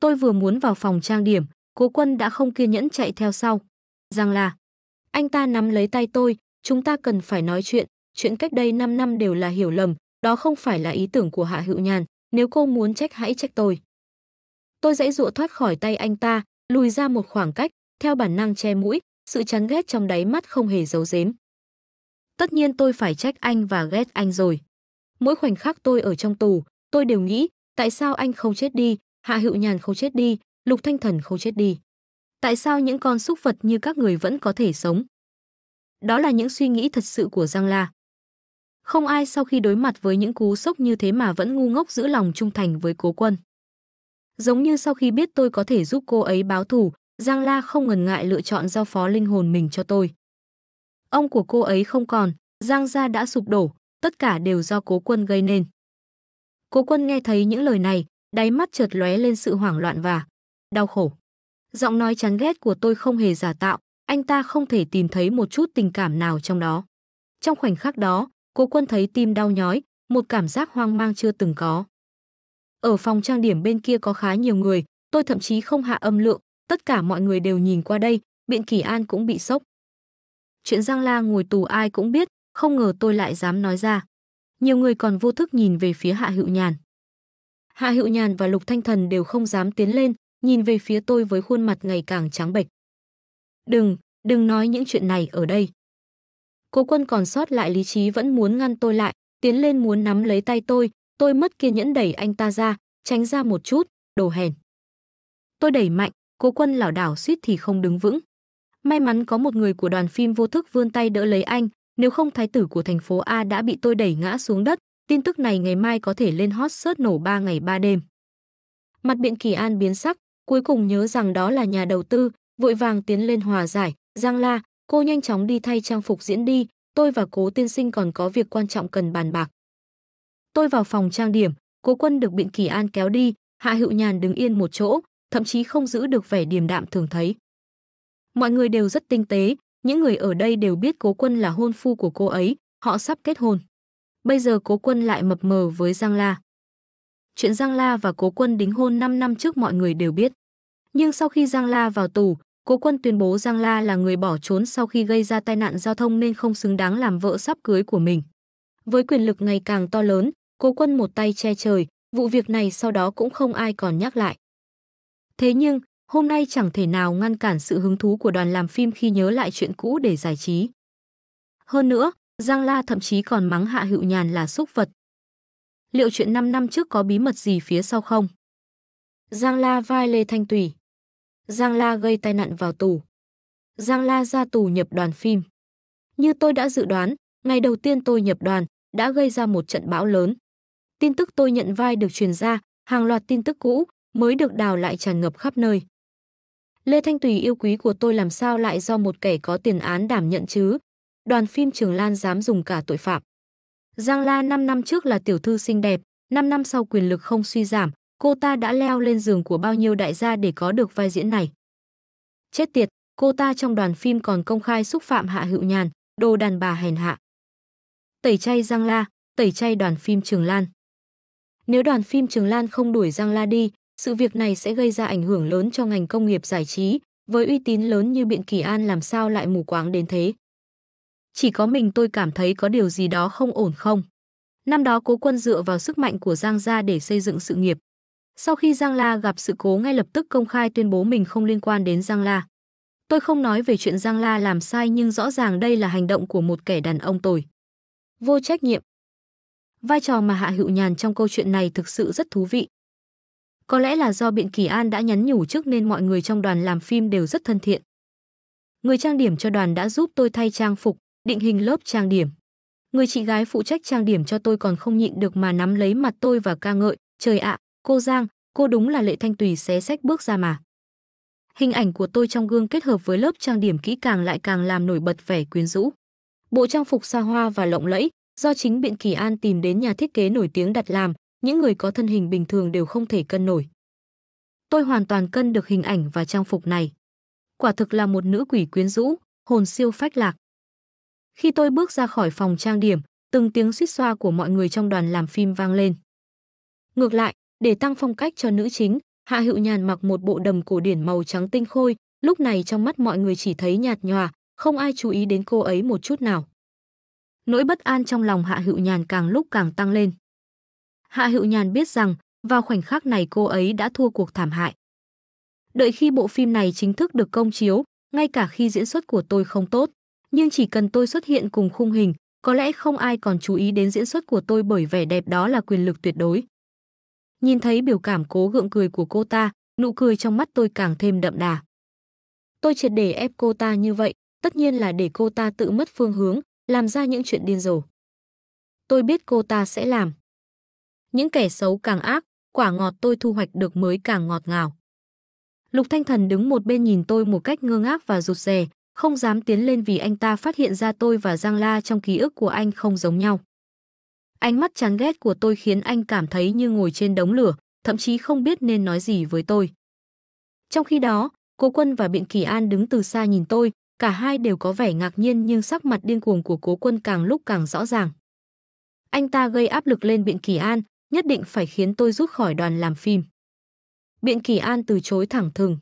Tôi vừa muốn vào phòng trang điểm, cố quân đã không kiên nhẫn chạy theo sau. Rằng là, anh ta nắm lấy tay tôi, chúng ta cần phải nói chuyện, chuyện cách đây 5 năm đều là hiểu lầm, đó không phải là ý tưởng của Hạ Hữu Nhàn, nếu cô muốn trách hãy trách tôi. Tôi dãy dụa thoát khỏi tay anh ta, lùi ra một khoảng cách, theo bản năng che mũi, sự chán ghét trong đáy mắt không hề giấu giếm tất nhiên tôi phải trách anh và ghét anh rồi. Mỗi khoảnh khắc tôi ở trong tù, tôi đều nghĩ, tại sao anh không chết đi, Hạ Hữu Nhàn không chết đi, Lục Thanh Thần không chết đi. Tại sao những con súc vật như các người vẫn có thể sống? Đó là những suy nghĩ thật sự của Giang La. Không ai sau khi đối mặt với những cú sốc như thế mà vẫn ngu ngốc giữ lòng trung thành với cố quân. Giống như sau khi biết tôi có thể giúp cô ấy báo thù, Giang La không ngần ngại lựa chọn giao phó linh hồn mình cho tôi. Ông của cô ấy không còn, Giang gia đã sụp đổ, tất cả đều do cố quân gây nên. Cố quân nghe thấy những lời này, đáy mắt chợt lóe lên sự hoảng loạn và đau khổ. Giọng nói chán ghét của tôi không hề giả tạo, anh ta không thể tìm thấy một chút tình cảm nào trong đó. Trong khoảnh khắc đó, cố quân thấy tim đau nhói, một cảm giác hoang mang chưa từng có. Ở phòng trang điểm bên kia có khá nhiều người, tôi thậm chí không hạ âm lượng, tất cả mọi người đều nhìn qua đây, biện Kỳ An cũng bị sốc. Chuyện Giang La ngồi tù ai cũng biết, không ngờ tôi lại dám nói ra. Nhiều người còn vô thức nhìn về phía Hạ Hữu Nhàn. Hạ Hữu Nhàn và Lục Thanh Thần đều không dám tiến lên, nhìn về phía tôi với khuôn mặt ngày càng trắng bệch. "Đừng, đừng nói những chuyện này ở đây." Cố Quân còn sót lại lý trí vẫn muốn ngăn tôi lại, tiến lên muốn nắm lấy tay tôi, tôi mất kiên nhẫn đẩy anh ta ra, tránh ra một chút, đồ hèn. Tôi đẩy mạnh, Cố Quân lảo đảo suýt thì không đứng vững. May mắn có một người của đoàn phim vô thức vươn tay đỡ lấy anh, nếu không thái tử của thành phố A đã bị tôi đẩy ngã xuống đất, tin tức này ngày mai có thể lên hot search nổ 3 ngày 3 đêm. Mặt biện Kỳ An biến sắc, cuối cùng nhớ rằng đó là nhà đầu tư, vội vàng tiến lên hòa giải, Giang La, cô nhanh chóng đi thay trang phục diễn đi, tôi và cố tiên sinh còn có việc quan trọng cần bàn bạc. Tôi vào phòng trang điểm, cố quân được biện Kỳ An kéo đi, Hạ Hữu Nhàn đứng yên một chỗ, thậm chí không giữ được vẻ điềm đạm thường thấy. Mọi người đều rất tinh tế, những người ở đây đều biết Cố Quân là hôn phu của cô ấy, họ sắp kết hôn. Bây giờ Cố Quân lại mập mờ với Giang La. Chuyện Giang La và Cố Quân đính hôn 5 năm trước mọi người đều biết. Nhưng sau khi Giang La vào tù, Cố Quân tuyên bố Giang La là người bỏ trốn sau khi gây ra tai nạn giao thông nên không xứng đáng làm vợ sắp cưới của mình. Với quyền lực ngày càng to lớn, Cố Quân một tay che trời, vụ việc này sau đó cũng không ai còn nhắc lại. Thế nhưng, hôm nay chẳng thể nào ngăn cản sự hứng thú của đoàn làm phim khi nhớ lại chuyện cũ để giải trí. Hơn nữa, Giang La thậm chí còn mắng Hạ Hữu Nhàn là xúc vật. Liệu chuyện 5 năm trước có bí mật gì phía sau không? Giang La vai Lê Thanh Tùy. Giang La gây tai nạn vào tù. Giang La ra tù nhập đoàn phim. Như tôi đã dự đoán, ngày đầu tiên tôi nhập đoàn đã gây ra một trận bão lớn. Tin tức tôi nhận vai được truyền ra, hàng loạt tin tức cũ mới được đào lại tràn ngập khắp nơi. Lê Thanh Tùy yêu quý của tôi làm sao lại do một kẻ có tiền án đảm nhận chứ? Đoàn phim Trường Lan dám dùng cả tội phạm. Giang La 5 năm trước là tiểu thư xinh đẹp, 5 năm sau quyền lực không suy giảm, cô ta đã leo lên giường của bao nhiêu đại gia để có được vai diễn này. Chết tiệt, cô ta trong đoàn phim còn công khai xúc phạm Hạ Hữu Nhàn, đồ đàn bà hèn hạ. Tẩy chay Giang La, tẩy chay đoàn phim Trường Lan. Nếu đoàn phim Trường Lan không đuổi Giang La đi, sự việc này sẽ gây ra ảnh hưởng lớn cho ngành công nghiệp giải trí, với uy tín lớn như Biện Kỳ An làm sao lại mù quáng đến thế. Chỉ có mình tôi cảm thấy có điều gì đó không ổn không. Năm đó cố quân dựa vào sức mạnh của Giang Gia để xây dựng sự nghiệp. Sau khi Giang La gặp sự cố ngay lập tức công khai tuyên bố mình không liên quan đến Giang La. Tôi không nói về chuyện Giang La làm sai nhưng rõ ràng đây là hành động của một kẻ đàn ông tồi. Vô trách nhiệm. Vai trò mà Hạ Hữu Nhàn trong câu chuyện này thực sự rất thú vị. Có lẽ là do Biện Kỳ An đã nhắn nhủ trước nên mọi người trong đoàn làm phim đều rất thân thiện. Người trang điểm cho đoàn đã giúp tôi thay trang phục, định hình lớp trang điểm. Người chị gái phụ trách trang điểm cho tôi còn không nhịn được mà nắm lấy mặt tôi và ca ngợi, trời ạ, cô Giang, cô đúng là lệ thanh tùy xé sách bước ra mà. Hình ảnh của tôi trong gương kết hợp với lớp trang điểm kỹ càng lại càng làm nổi bật vẻ quyến rũ. Bộ trang phục xa hoa và lộng lẫy do chính Biện Kỳ An tìm đến nhà thiết kế nổi tiếng đặt làm, những người có thân hình bình thường đều không thể cân nổi. Tôi hoàn toàn cân được hình ảnh và trang phục này. Quả thực là một nữ quỷ quyến rũ, hồn siêu phách lạc. Khi tôi bước ra khỏi phòng trang điểm, từng tiếng suýt xoa của mọi người trong đoàn làm phim vang lên. Ngược lại, để tăng phong cách cho nữ chính, Hạ Hữu Nhàn mặc một bộ đầm cổ điển màu trắng tinh khôi, lúc này trong mắt mọi người chỉ thấy nhạt nhòa, không ai chú ý đến cô ấy một chút nào. Nỗi bất an trong lòng Hạ Hữu Nhàn càng lúc càng tăng lên. Hạ Hữu Nhàn biết rằng vào khoảnh khắc này cô ấy đã thua cuộc thảm hại. Đợi khi bộ phim này chính thức được công chiếu, ngay cả khi diễn xuất của tôi không tốt, nhưng chỉ cần tôi xuất hiện cùng khung hình, có lẽ không ai còn chú ý đến diễn xuất của tôi bởi vẻ đẹp đó là quyền lực tuyệt đối. Nhìn thấy biểu cảm cố gượng cười của cô ta, nụ cười trong mắt tôi càng thêm đậm đà. Tôi triệt để ép cô ta như vậy, tất nhiên là để cô ta tự mất phương hướng, làm ra những chuyện điên rồ. Tôi biết cô ta sẽ làm. Những kẻ xấu càng ác, quả ngọt tôi thu hoạch được mới càng ngọt ngào. Lục Thanh Thần đứng một bên nhìn tôi một cách ngơ ngác và rụt rè, không dám tiến lên vì anh ta phát hiện ra tôi và Giang La trong ký ức của anh không giống nhau. Ánh mắt chán ghét của tôi khiến anh cảm thấy như ngồi trên đống lửa, thậm chí không biết nên nói gì với tôi. Trong khi đó, Cố Quân và Biện Kỳ An đứng từ xa nhìn tôi, cả hai đều có vẻ ngạc nhiên nhưng sắc mặt điên cuồng của Cố Quân càng lúc càng rõ ràng. Anh ta gây áp lực lên Biện Kỳ An, nhất định phải khiến tôi rút khỏi đoàn làm phim. Biện Kỳ An từ chối thẳng thừng.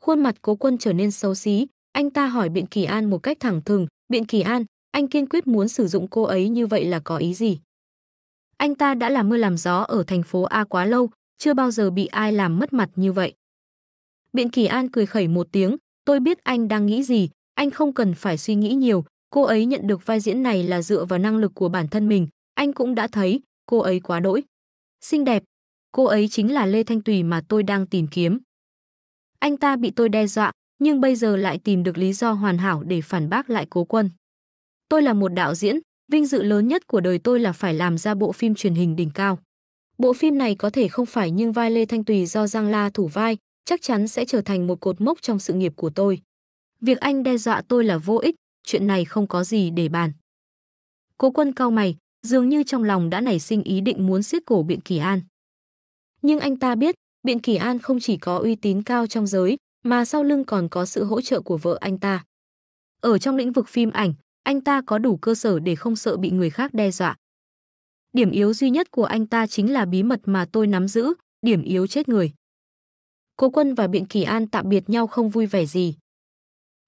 Khuôn mặt cố quân trở nên xấu xí, anh ta hỏi Biện Kỳ An một cách thẳng thừng, Biện Kỳ An, anh kiên quyết muốn sử dụng cô ấy như vậy là có ý gì? Anh ta đã làm mưa làm gió ở thành phố A quá lâu, chưa bao giờ bị ai làm mất mặt như vậy. Biện Kỳ An cười khẩy một tiếng, tôi biết anh đang nghĩ gì, anh không cần phải suy nghĩ nhiều, cô ấy nhận được vai diễn này là dựa vào năng lực của bản thân mình, anh cũng đã thấy, cô ấy quá đỗi. Xinh đẹp, cô ấy chính là Lê Thanh Tùy mà tôi đang tìm kiếm. Anh ta bị tôi đe dọa, nhưng bây giờ lại tìm được lý do hoàn hảo để phản bác lại cố quân. Tôi là một đạo diễn, vinh dự lớn nhất của đời tôi là phải làm ra bộ phim truyền hình đỉnh cao. Bộ phim này có thể không phải nhưng vai Lê Thanh Tùy do Giang La thủ vai, chắc chắn sẽ trở thành một cột mốc trong sự nghiệp của tôi. Việc anh đe dọa tôi là vô ích, chuyện này không có gì để bàn. Cố quân cao mày, dường như trong lòng đã nảy sinh ý định muốn siết cổ Biện Kỳ An. Nhưng anh ta biết, Biện Kỳ An không chỉ có uy tín cao trong giới, mà sau lưng còn có sự hỗ trợ của vợ anh ta. Ở trong lĩnh vực phim ảnh, anh ta có đủ cơ sở để không sợ bị người khác đe dọa. Điểm yếu duy nhất của anh ta chính là bí mật mà tôi nắm giữ, điểm yếu chết người. Cố Quân và Biện Kỳ An tạm biệt nhau không vui vẻ gì.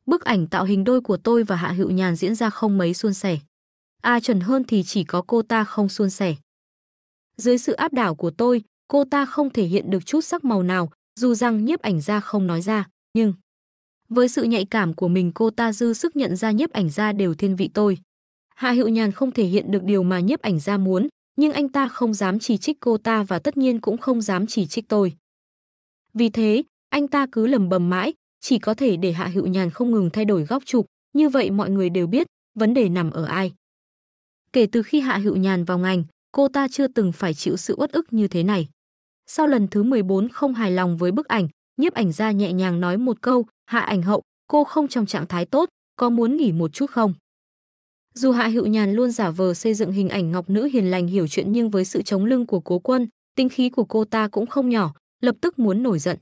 Bức ảnh tạo hình đôi của tôi và Hạ Hữu Nhàn diễn ra không mấy suôn sẻ. À chuẩn hơn thì chỉ có cô ta không suôn sẻ. Dưới sự áp đảo của tôi, cô ta không thể hiện được chút sắc màu nào, dù rằng nhiếp ảnh gia không nói ra, nhưng... Với sự nhạy cảm của mình cô ta dư sức nhận ra nhiếp ảnh gia đều thiên vị tôi. Hạ Hữu Nhàn không thể hiện được điều mà nhiếp ảnh gia muốn, nhưng anh ta không dám chỉ trích cô ta và tất nhiên cũng không dám chỉ trích tôi. Vì thế, anh ta cứ lầm bầm mãi, chỉ có thể để Hạ Hữu Nhàn không ngừng thay đổi góc chụp, như vậy mọi người đều biết vấn đề nằm ở ai. Kể từ khi Hạ Hữu Nhàn vào ngành, cô ta chưa từng phải chịu sự uất ức như thế này. Sau lần thứ 14 không hài lòng với bức ảnh, nhiếp ảnh gia nhẹ nhàng nói một câu, hạ ảnh hậu, cô không trong trạng thái tốt, có muốn nghỉ một chút không? Dù Hạ Hữu Nhàn luôn giả vờ xây dựng hình ảnh ngọc nữ hiền lành hiểu chuyện nhưng với sự chống lưng của cố quân, tinh khí của cô ta cũng không nhỏ, lập tức muốn nổi giận.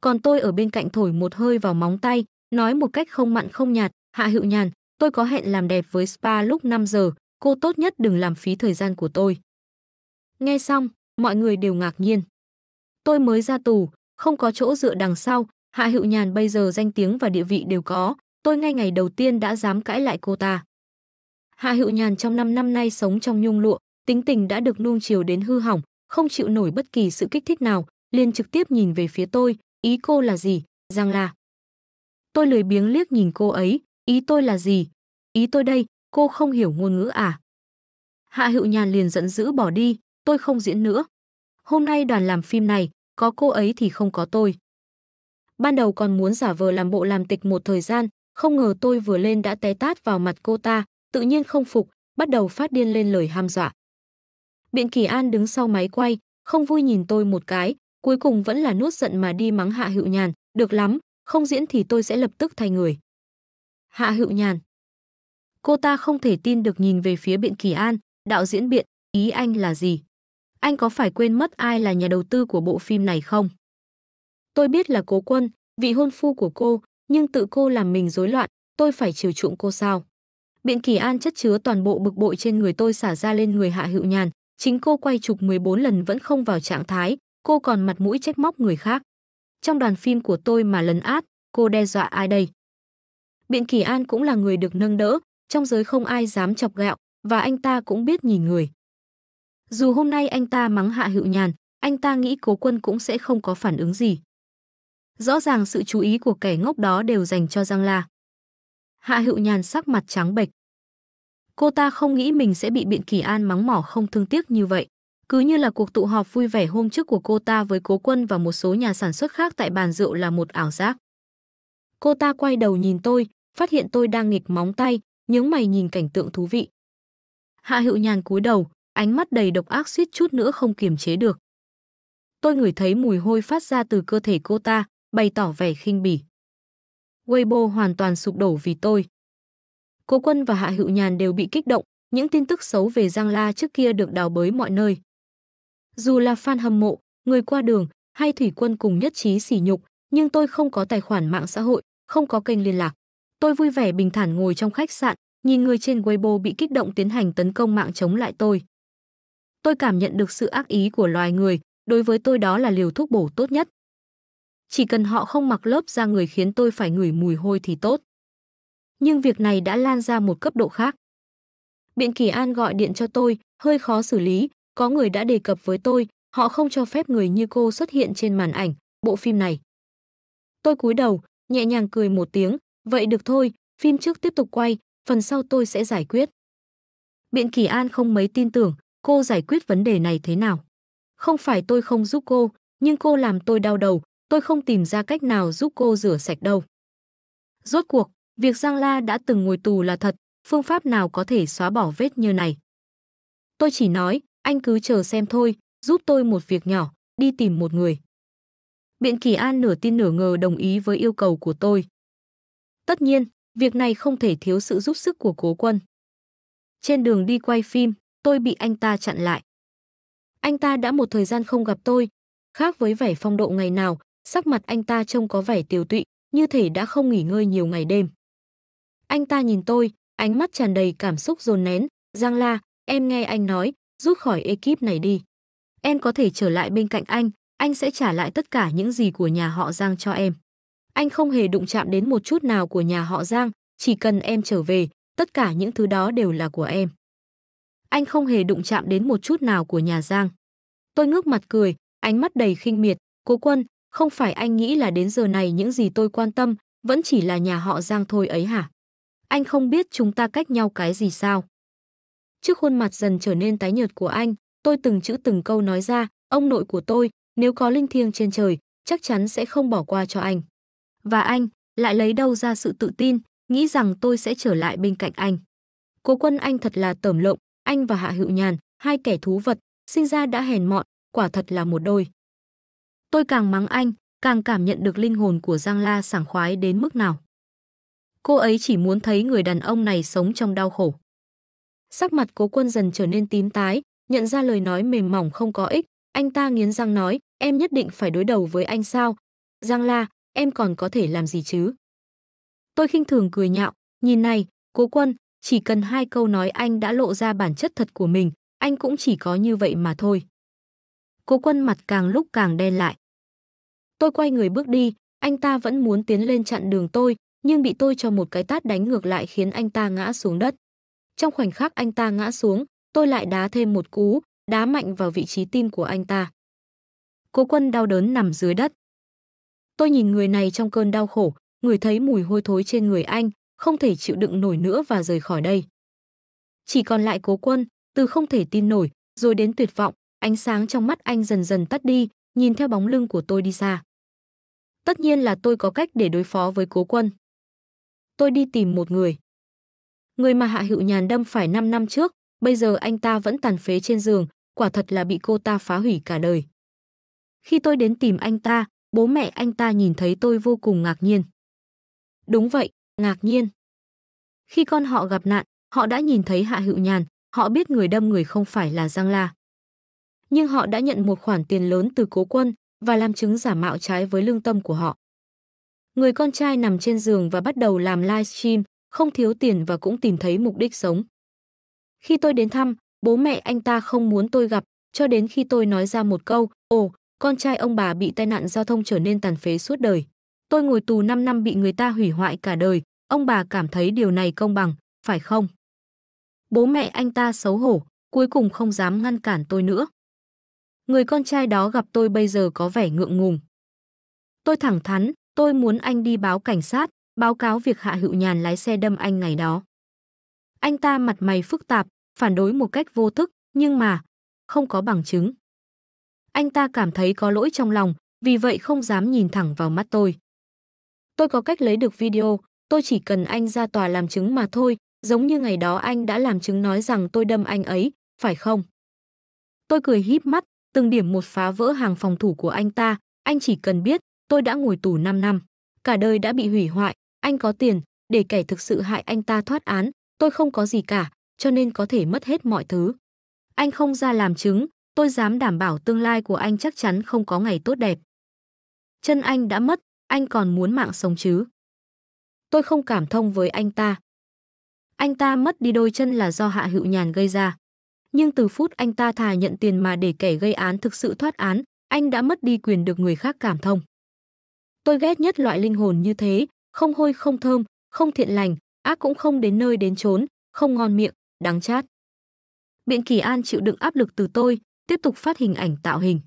Còn tôi ở bên cạnh thổi một hơi vào móng tay, nói một cách không mặn không nhạt, Hạ Hữu Nhàn, tôi có hẹn làm đẹp với spa lúc 5 giờ, cô tốt nhất đừng làm phí thời gian của tôi. Nghe xong, mọi người đều ngạc nhiên. Tôi mới ra tù, không có chỗ dựa đằng sau, Hạ Hữu Nhàn bây giờ danh tiếng và địa vị đều có, tôi ngay ngày đầu tiên đã dám cãi lại cô ta. Hạ Hữu Nhàn trong 5 năm nay sống trong nhung lụa, tính tình đã được nuông chiều đến hư hỏng, không chịu nổi bất kỳ sự kích thích nào, liền trực tiếp nhìn về phía tôi, ý cô là gì, rằng là. Tôi lười biếng liếc nhìn cô ấy, ý tôi là gì, ý tôi đây, cô không hiểu ngôn ngữ à? Hạ Hữu Nhàn liền giận dữ bỏ đi, tôi không diễn nữa. Hôm nay đoàn làm phim này, có cô ấy thì không có tôi. Ban đầu còn muốn giả vờ làm bộ làm tịch một thời gian, không ngờ tôi vừa lên đã té tát vào mặt cô ta, tự nhiên không phục, bắt đầu phát điên lên lời ham dọa. Biện Kỳ An đứng sau máy quay, không vui nhìn tôi một cái, cuối cùng vẫn là nuốt giận mà đi mắng Hạ Hữu Nhàn, được lắm, không diễn thì tôi sẽ lập tức thay người. Hạ Hữu Nhàn, Cô ta không thể tin được nhìn về phía Biện Kỳ An, đạo diễn Biện, ý anh là gì? Anh có phải quên mất ai là nhà đầu tư của bộ phim này không? Tôi biết là cố quân, vị hôn phu của cô, nhưng tự cô làm mình rối loạn, tôi phải chiều chuộng cô sao? Biện Kỳ An chất chứa toàn bộ bực bội trên người tôi xả ra lên người Hạ Hữu Nhàn, chính cô quay chụp 14 lần vẫn không vào trạng thái, cô còn mặt mũi trách móc người khác. Trong đoàn phim của tôi mà lấn át, cô đe dọa ai đây? Biện Kỳ An cũng là người được nâng đỡ, trong giới không ai dám chọc gạo và anh ta cũng biết nhìn người. Dù hôm nay anh ta mắng Hạ Hữu Nhàn, anh ta nghĩ Cố Quân cũng sẽ không có phản ứng gì. Rõ ràng sự chú ý của kẻ ngốc đó đều dành cho Giang La. Hạ Hữu Nhàn sắc mặt trắng bệch. Cô ta không nghĩ mình sẽ bị Biện Kỳ An mắng mỏ không thương tiếc như vậy. Cứ như là cuộc tụ họp vui vẻ hôm trước của cô ta với Cố Quân và một số nhà sản xuất khác tại bàn rượu là một ảo giác. Cô ta quay đầu nhìn tôi, phát hiện tôi đang nghịch móng tay, nhướng mày nhìn cảnh tượng thú vị. Hạ Hữu Nhàn cúi đầu, ánh mắt đầy độc ác suýt chút nữa không kiềm chế được. Tôi ngửi thấy mùi hôi phát ra từ cơ thể cô ta, bày tỏ vẻ khinh bỉ. Weibo hoàn toàn sụp đổ vì tôi. Cố Quân và Hạ Hữu Nhàn đều bị kích động, những tin tức xấu về Giang La trước kia được đào bới mọi nơi. Dù là fan hâm mộ, người qua đường hay thủy quân cùng nhất trí sỉ nhục, nhưng tôi không có tài khoản mạng xã hội, không có kênh liên lạc. Tôi vui vẻ bình thản ngồi trong khách sạn, nhìn người trên Weibo bị kích động tiến hành tấn công mạng chống lại tôi. Tôi cảm nhận được sự ác ý của loài người, đối với tôi đó là liều thuốc bổ tốt nhất. Chỉ cần họ không mặc lớp da người khiến tôi phải ngửi mùi hôi thì tốt. Nhưng việc này đã lan ra một cấp độ khác. Biện Kỳ An gọi điện cho tôi, hơi khó xử lý, có người đã đề cập với tôi, họ không cho phép người như cô xuất hiện trên màn ảnh, bộ phim này. Tôi cúi đầu, nhẹ nhàng cười một tiếng, Vậy được thôi, phim trước tiếp tục quay, phần sau tôi sẽ giải quyết. Biện Kỳ An không mấy tin tưởng, cô giải quyết vấn đề này thế nào? Không phải tôi không giúp cô, nhưng cô làm tôi đau đầu, tôi không tìm ra cách nào giúp cô rửa sạch đâu. Rốt cuộc, việc Giang La đã từng ngồi tù là thật, phương pháp nào có thể xóa bỏ vết như này? Tôi chỉ nói, anh cứ chờ xem thôi, giúp tôi một việc nhỏ, đi tìm một người. Biện Kỳ An nửa tin nửa ngờ đồng ý với yêu cầu của tôi. Tất nhiên, việc này không thể thiếu sự giúp sức của cố quân. Trên đường đi quay phim, tôi bị anh ta chặn lại. Anh ta đã một thời gian không gặp tôi, khác với vẻ phong độ ngày nào, sắc mặt anh ta trông có vẻ tiều tụy, như thể đã không nghỉ ngơi nhiều ngày đêm. Anh ta nhìn tôi, ánh mắt tràn đầy cảm xúc dồn nén, giang la, em nghe anh nói, rút khỏi ekip này đi. Em có thể trở lại bên cạnh anh, anh sẽ trả lại tất cả những gì của nhà họ giang cho em. Anh không hề đụng chạm đến một chút nào của nhà họ Giang, chỉ cần em trở về, tất cả những thứ đó đều là của em. Anh không hề đụng chạm đến một chút nào của nhà Giang. Tôi ngước mặt cười, ánh mắt đầy khinh miệt, cố quân, không phải anh nghĩ là đến giờ này những gì tôi quan tâm, vẫn chỉ là nhà họ Giang thôi ấy hả? Anh không biết chúng ta cách nhau cái gì sao? Trước khuôn mặt dần trở nên tái nhợt của anh, tôi từng chữ từng câu nói ra, ông nội của tôi, nếu có linh thiêng trên trời, chắc chắn sẽ không bỏ qua cho anh. Và anh lại lấy đâu ra sự tự tin, nghĩ rằng tôi sẽ trở lại bên cạnh anh. Cố quân anh thật là tởm lộng, anh và Hạ Hữu Nhàn, hai kẻ thú vật, sinh ra đã hèn mọn, quả thật là một đôi. Tôi càng mắng anh, càng cảm nhận được linh hồn của Giang La sảng khoái đến mức nào. Cô ấy chỉ muốn thấy người đàn ông này sống trong đau khổ. Sắc mặt cố quân dần trở nên tím tái, nhận ra lời nói mềm mỏng không có ích, anh ta nghiến răng nói, em nhất định phải đối đầu với anh sao? Giang La, em còn có thể làm gì chứ? Tôi khinh thường cười nhạo, nhìn này, cố quân, chỉ cần hai câu nói anh đã lộ ra bản chất thật của mình, anh cũng chỉ có như vậy mà thôi. Cố quân mặt càng lúc càng đen lại. Tôi quay người bước đi, anh ta vẫn muốn tiến lên chặn đường tôi, nhưng bị tôi cho một cái tát đánh ngược lại khiến anh ta ngã xuống đất. Trong khoảnh khắc anh ta ngã xuống, tôi lại đá thêm một cú, đá mạnh vào vị trí tim của anh ta. Cố quân đau đớn nằm dưới đất. Tôi nhìn người này trong cơn đau khổ, người thấy mùi hôi thối trên người anh, không thể chịu đựng nổi nữa và rời khỏi đây. Chỉ còn lại cố quân, từ không thể tin nổi, rồi đến tuyệt vọng, ánh sáng trong mắt anh dần dần tắt đi, nhìn theo bóng lưng của tôi đi xa. Tất nhiên là tôi có cách để đối phó với cố quân. Tôi đi tìm một người. Người mà Hạ Hữu Nhàn đâm phải 5 năm trước, bây giờ anh ta vẫn tàn phế trên giường, quả thật là bị cô ta phá hủy cả đời. Khi tôi đến tìm anh ta, Bố mẹ anh ta nhìn thấy tôi vô cùng ngạc nhiên. Đúng vậy, ngạc nhiên. Khi con họ gặp nạn, họ đã nhìn thấy Hạ Hữu Nhàn, họ biết người đâm người không phải là Giang La. Nhưng họ đã nhận một khoản tiền lớn từ cố quân và làm chứng giả mạo trái với lương tâm của họ. Người con trai nằm trên giường và bắt đầu làm livestream, không thiếu tiền và cũng tìm thấy mục đích sống. Khi tôi đến thăm, bố mẹ anh ta không muốn tôi gặp, cho đến khi tôi nói ra một câu, ồ, con trai ông bà bị tai nạn giao thông trở nên tàn phế suốt đời. Tôi ngồi tù 5 năm bị người ta hủy hoại cả đời, ông bà cảm thấy điều này công bằng, phải không? Bố mẹ anh ta xấu hổ, cuối cùng không dám ngăn cản tôi nữa. Người con trai đó gặp tôi bây giờ có vẻ ngượng ngùng. Tôi thẳng thắn, tôi muốn anh đi báo cảnh sát, báo cáo việc Hạ Hữu Nhàn lái xe đâm anh ngày đó. Anh ta mặt mày phức tạp, phản đối một cách vô thức, nhưng mà không có bằng chứng. Anh ta cảm thấy có lỗi trong lòng, vì vậy không dám nhìn thẳng vào mắt tôi. Tôi có cách lấy được video, tôi chỉ cần anh ra tòa làm chứng mà thôi, giống như ngày đó anh đã làm chứng nói rằng tôi đâm anh ấy, phải không? Tôi cười híp mắt, từng điểm một phá vỡ hàng phòng thủ của anh ta, anh chỉ cần biết, tôi đã ngồi tù 5 năm, cả đời đã bị hủy hoại, anh có tiền, để kẻ thực sự hại anh ta thoát án, tôi không có gì cả, cho nên có thể mất hết mọi thứ. Anh không ra làm chứng, tôi dám đảm bảo tương lai của anh chắc chắn không có ngày tốt đẹp. Chân anh đã mất, anh còn muốn mạng sống chứ? Tôi không cảm thông với anh ta. Anh ta mất đi đôi chân là do Hạ Hữu Nhàn gây ra. Nhưng từ phút anh ta thà nhận tiền mà để kẻ gây án thực sự thoát án, anh đã mất đi quyền được người khác cảm thông. Tôi ghét nhất loại linh hồn như thế, không hôi không thơm, không thiện lành, ác cũng không đến nơi đến chốn, không ngon miệng, đáng chát. Biện Kỳ An chịu đựng áp lực từ tôi, tiếp tục phát hình ảnh tạo hình.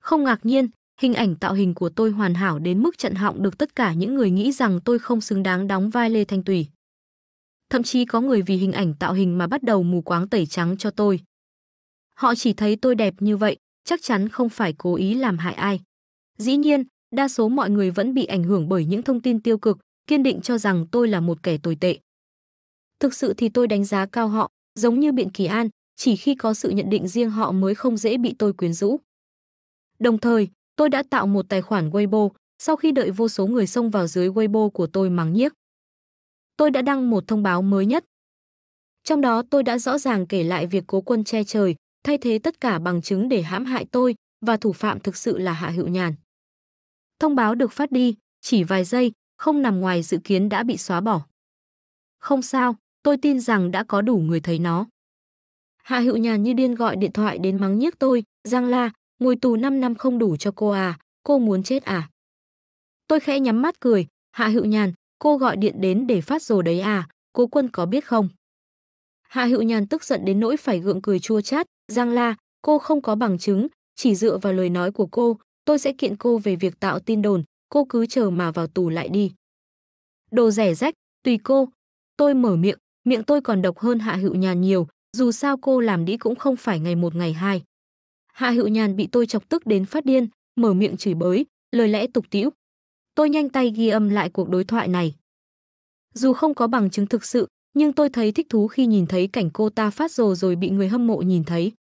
Không ngạc nhiên, hình ảnh tạo hình của tôi hoàn hảo đến mức trận họng được tất cả những người nghĩ rằng tôi không xứng đáng đóng vai Lê Thanh Tùy. Thậm chí có người vì hình ảnh tạo hình mà bắt đầu mù quáng tẩy trắng cho tôi. Họ chỉ thấy tôi đẹp như vậy, chắc chắn không phải cố ý làm hại ai. Dĩ nhiên, đa số mọi người vẫn bị ảnh hưởng bởi những thông tin tiêu cực, kiên định cho rằng tôi là một kẻ tồi tệ. Thực sự thì tôi đánh giá cao họ, giống như Biện Kỳ An, chỉ khi có sự nhận định riêng họ mới không dễ bị tôi quyến rũ. Đồng thời, tôi đã tạo một tài khoản Weibo sau khi đợi vô số người xông vào dưới Weibo của tôi mắng nhiếc. Tôi đã đăng một thông báo mới nhất. Trong đó tôi đã rõ ràng kể lại việc cố quân che trời, thay thế tất cả bằng chứng để hãm hại tôi và thủ phạm thực sự là Hạ Hữu Nhàn. Thông báo được phát đi, chỉ vài giây, không nằm ngoài dự kiến đã bị xóa bỏ. Không sao, tôi tin rằng đã có đủ người thấy nó. Hạ Hữu Nhàn như điên gọi điện thoại đến mắng nhiếc tôi, Giang La, ngồi tù 5 năm không đủ cho cô à, cô muốn chết à? Tôi khẽ nhắm mắt cười, Hạ Hữu Nhàn, cô gọi điện đến để phát rồi đấy à, cố quân có biết không? Hạ Hữu Nhàn tức giận đến nỗi phải gượng cười chua chát, Giang La, cô không có bằng chứng, chỉ dựa vào lời nói của cô, tôi sẽ kiện cô về việc tạo tin đồn, cô cứ chờ mà vào tù lại đi. Đồ rẻ rách, tùy cô. Tôi mở miệng, miệng tôi còn độc hơn Hạ Hữu Nhàn nhiều, dù sao cô làm đĩ cũng không phải ngày một ngày hai. Hạ Hữu Nhàn bị tôi chọc tức đến phát điên, mở miệng chửi bới, lời lẽ tục tĩu. Tôi nhanh tay ghi âm lại cuộc đối thoại này. Dù không có bằng chứng thực sự, nhưng tôi thấy thích thú khi nhìn thấy cảnh cô ta phát rồ rồi bị người hâm mộ nhìn thấy.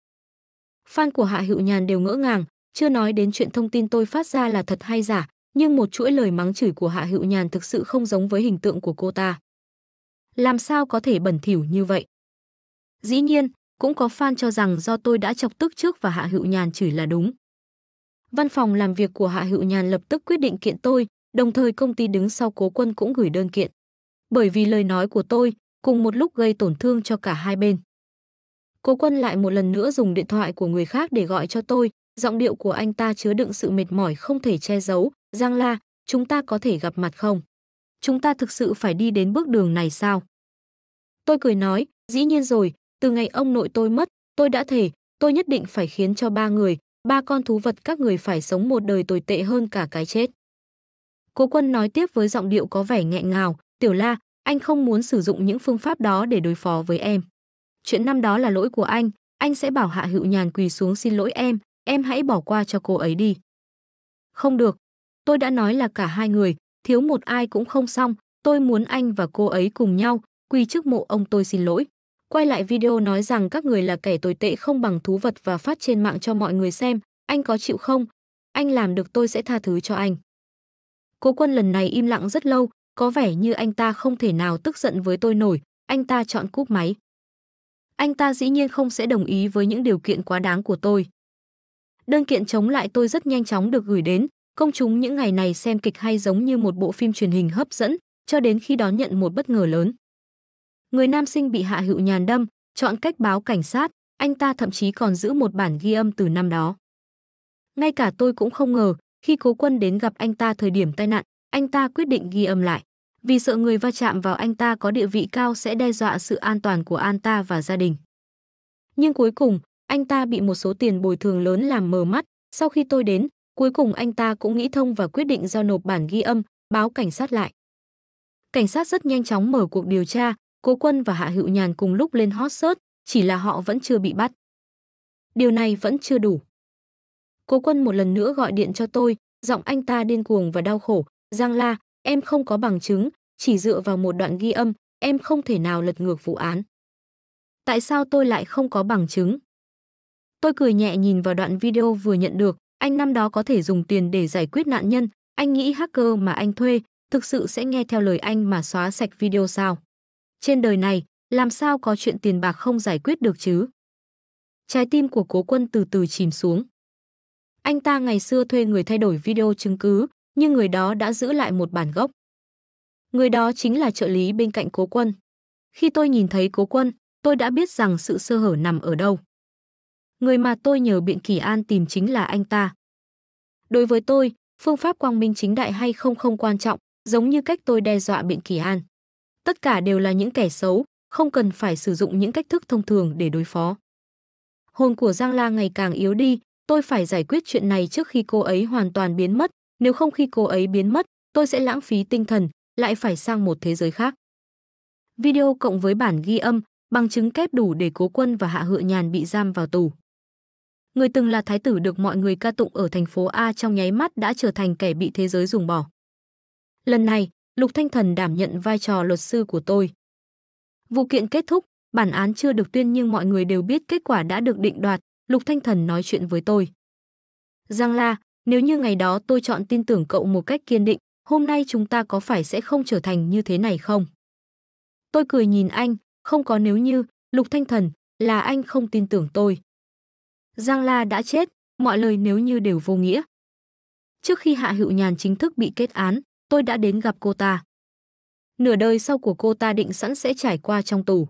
Fan của Hạ Hữu Nhàn đều ngỡ ngàng, chưa nói đến chuyện thông tin tôi phát ra là thật hay giả, nhưng một chuỗi lời mắng chửi của Hạ Hữu Nhàn thực sự không giống với hình tượng của cô ta. Làm sao có thể bẩn thỉu như vậy? Dĩ nhiên, cũng có fan cho rằng do tôi đã chọc tức trước và Hạ Hữu Nhàn chửi là đúng. Văn phòng làm việc của Hạ Hữu Nhàn lập tức quyết định kiện tôi, đồng thời công ty đứng sau Cố Quân cũng gửi đơn kiện. Bởi vì lời nói của tôi, cùng một lúc gây tổn thương cho cả hai bên. Cố Quân lại một lần nữa dùng điện thoại của người khác để gọi cho tôi, giọng điệu của anh ta chứa đựng sự mệt mỏi không thể che giấu, "Giang La, chúng ta có thể gặp mặt không? Chúng ta thực sự phải đi đến bước đường này sao?" Tôi cười nói, "Dĩ nhiên rồi, từ ngày ông nội tôi mất, tôi đã thề tôi nhất định phải khiến cho ba người, ba con thú vật các người phải sống một đời tồi tệ hơn cả cái chết. Cố quân nói tiếp với giọng điệu có vẻ nghẹn ngào, Tiểu La, anh không muốn sử dụng những phương pháp đó để đối phó với em. Chuyện năm đó là lỗi của anh, anh sẽ bảo Hạ Hữu Nhàn quỳ xuống xin lỗi em, em hãy bỏ qua cho cô ấy đi. Không được, tôi đã nói là cả hai người, thiếu một ai cũng không xong, tôi muốn anh và cô ấy cùng nhau, quỳ trước mộ ông tôi xin lỗi quay lại video nói rằng các người là kẻ tồi tệ không bằng thú vật và phát trên mạng cho mọi người xem, anh có chịu không? Anh làm được tôi sẽ tha thứ cho anh. Cố quân lần này im lặng rất lâu, có vẻ như anh ta không thể nào tức giận với tôi nổi, anh ta chọn cúp máy. Anh ta dĩ nhiên không sẽ đồng ý với những điều kiện quá đáng của tôi. Đơn kiện chống lại tôi rất nhanh chóng được gửi đến, công chúng những ngày này xem kịch hay giống như một bộ phim truyền hình hấp dẫn, cho đến khi đón nhận một bất ngờ lớn. Người nam sinh bị Hạ Hữu Nhàn đâm, chọn cách báo cảnh sát, anh ta thậm chí còn giữ một bản ghi âm từ năm đó. Ngay cả tôi cũng không ngờ, khi Cố Quân đến gặp anh ta thời điểm tai nạn, anh ta quyết định ghi âm lại, vì sợ người va chạm vào anh ta có địa vị cao sẽ đe dọa sự an toàn của anh ta và gia đình. Nhưng cuối cùng, anh ta bị một số tiền bồi thường lớn làm mờ mắt, sau khi tôi đến, cuối cùng anh ta cũng nghĩ thông và quyết định giao nộp bản ghi âm, báo cảnh sát lại. Cảnh sát rất nhanh chóng mở cuộc điều tra, Cố Quân và Hạ Hữu Nhàn cùng lúc lên hot search, chỉ là họ vẫn chưa bị bắt. Điều này vẫn chưa đủ. Cố Quân một lần nữa gọi điện cho tôi, giọng anh ta điên cuồng và đau khổ, "Giang La, em không có bằng chứng, chỉ dựa vào một đoạn ghi âm, em không thể nào lật ngược vụ án." Tại sao tôi lại không có bằng chứng? Tôi cười nhẹ nhìn vào đoạn video vừa nhận được, anh năm đó có thể dùng tiền để giải quyết nạn nhân, anh nghĩ hacker mà anh thuê thực sự sẽ nghe theo lời anh mà xóa sạch video sao? Trên đời này, làm sao có chuyện tiền bạc không giải quyết được chứ? Trái tim của cố quân từ từ chìm xuống. Anh ta ngày xưa thuê người thay đổi video chứng cứ, nhưng người đó đã giữ lại một bản gốc. Người đó chính là trợ lý bên cạnh cố quân. Khi tôi nhìn thấy cố quân, tôi đã biết rằng sự sơ hở nằm ở đâu. Người mà tôi nhờ biện Kỳ An tìm chính là anh ta. Đối với tôi, phương pháp quang minh chính đại hay không không quan trọng, giống như cách tôi đe dọa biện Kỳ An. Tất cả đều là những kẻ xấu, không cần phải sử dụng những cách thức thông thường để đối phó. Hồn của Giang La ngày càng yếu đi, tôi phải giải quyết chuyện này trước khi cô ấy hoàn toàn biến mất, nếu không khi cô ấy biến mất, tôi sẽ lãng phí tinh thần, lại phải sang một thế giới khác. Video cộng với bản ghi âm, bằng chứng kép đủ để Cố Quân và Hạ Hựa Nhàn bị giam vào tù. Người từng là thái tử được mọi người ca tụng ở thành phố A trong nháy mắt đã trở thành kẻ bị thế giới dùng bỏ. Lần này, Lục Thanh Thần đảm nhận vai trò luật sư của tôi. Vụ kiện kết thúc, bản án chưa được tuyên nhưng mọi người đều biết kết quả đã được định đoạt, Lục Thanh Thần nói chuyện với tôi. Giang La, nếu như ngày đó tôi chọn tin tưởng cậu một cách kiên định, hôm nay chúng ta có phải sẽ không trở thành như thế này không? Tôi cười nhìn anh, không có nếu như, Lục Thanh Thần, là anh không tin tưởng tôi. Giang La đã chết, mọi lời nếu như đều vô nghĩa. Trước khi Hạ Hữu Nhàn chính thức bị kết án, tôi đã đến gặp cô ta. Nửa đời sau của cô ta định sẵn sẽ trải qua trong tù.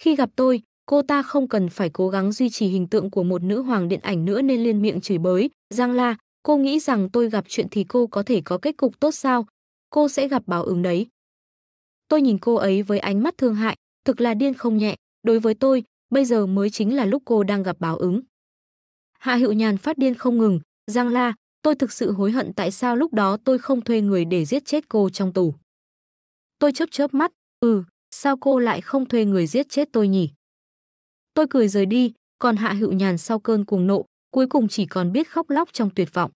Khi gặp tôi, cô ta không cần phải cố gắng duy trì hình tượng của một nữ hoàng điện ảnh nữa nên liên miệng chửi bới, giang la, cô nghĩ rằng tôi gặp chuyện thì cô có thể có kết cục tốt sao? Cô sẽ gặp báo ứng đấy. Tôi nhìn cô ấy với ánh mắt thương hại, thực là điên không nhẹ, đối với tôi, bây giờ mới chính là lúc cô đang gặp báo ứng. Hạ Hữu Nhàn phát điên không ngừng, Giang La, Tôi thực sự hối hận tại sao lúc đó tôi không thuê người để giết chết cô trong tù. Tôi chớp chớp mắt, ừ, sao cô lại không thuê người giết chết tôi nhỉ? Tôi cười rời đi, còn Hạ Hữu Nhàn sau cơn cuồng nộ, cuối cùng chỉ còn biết khóc lóc trong tuyệt vọng.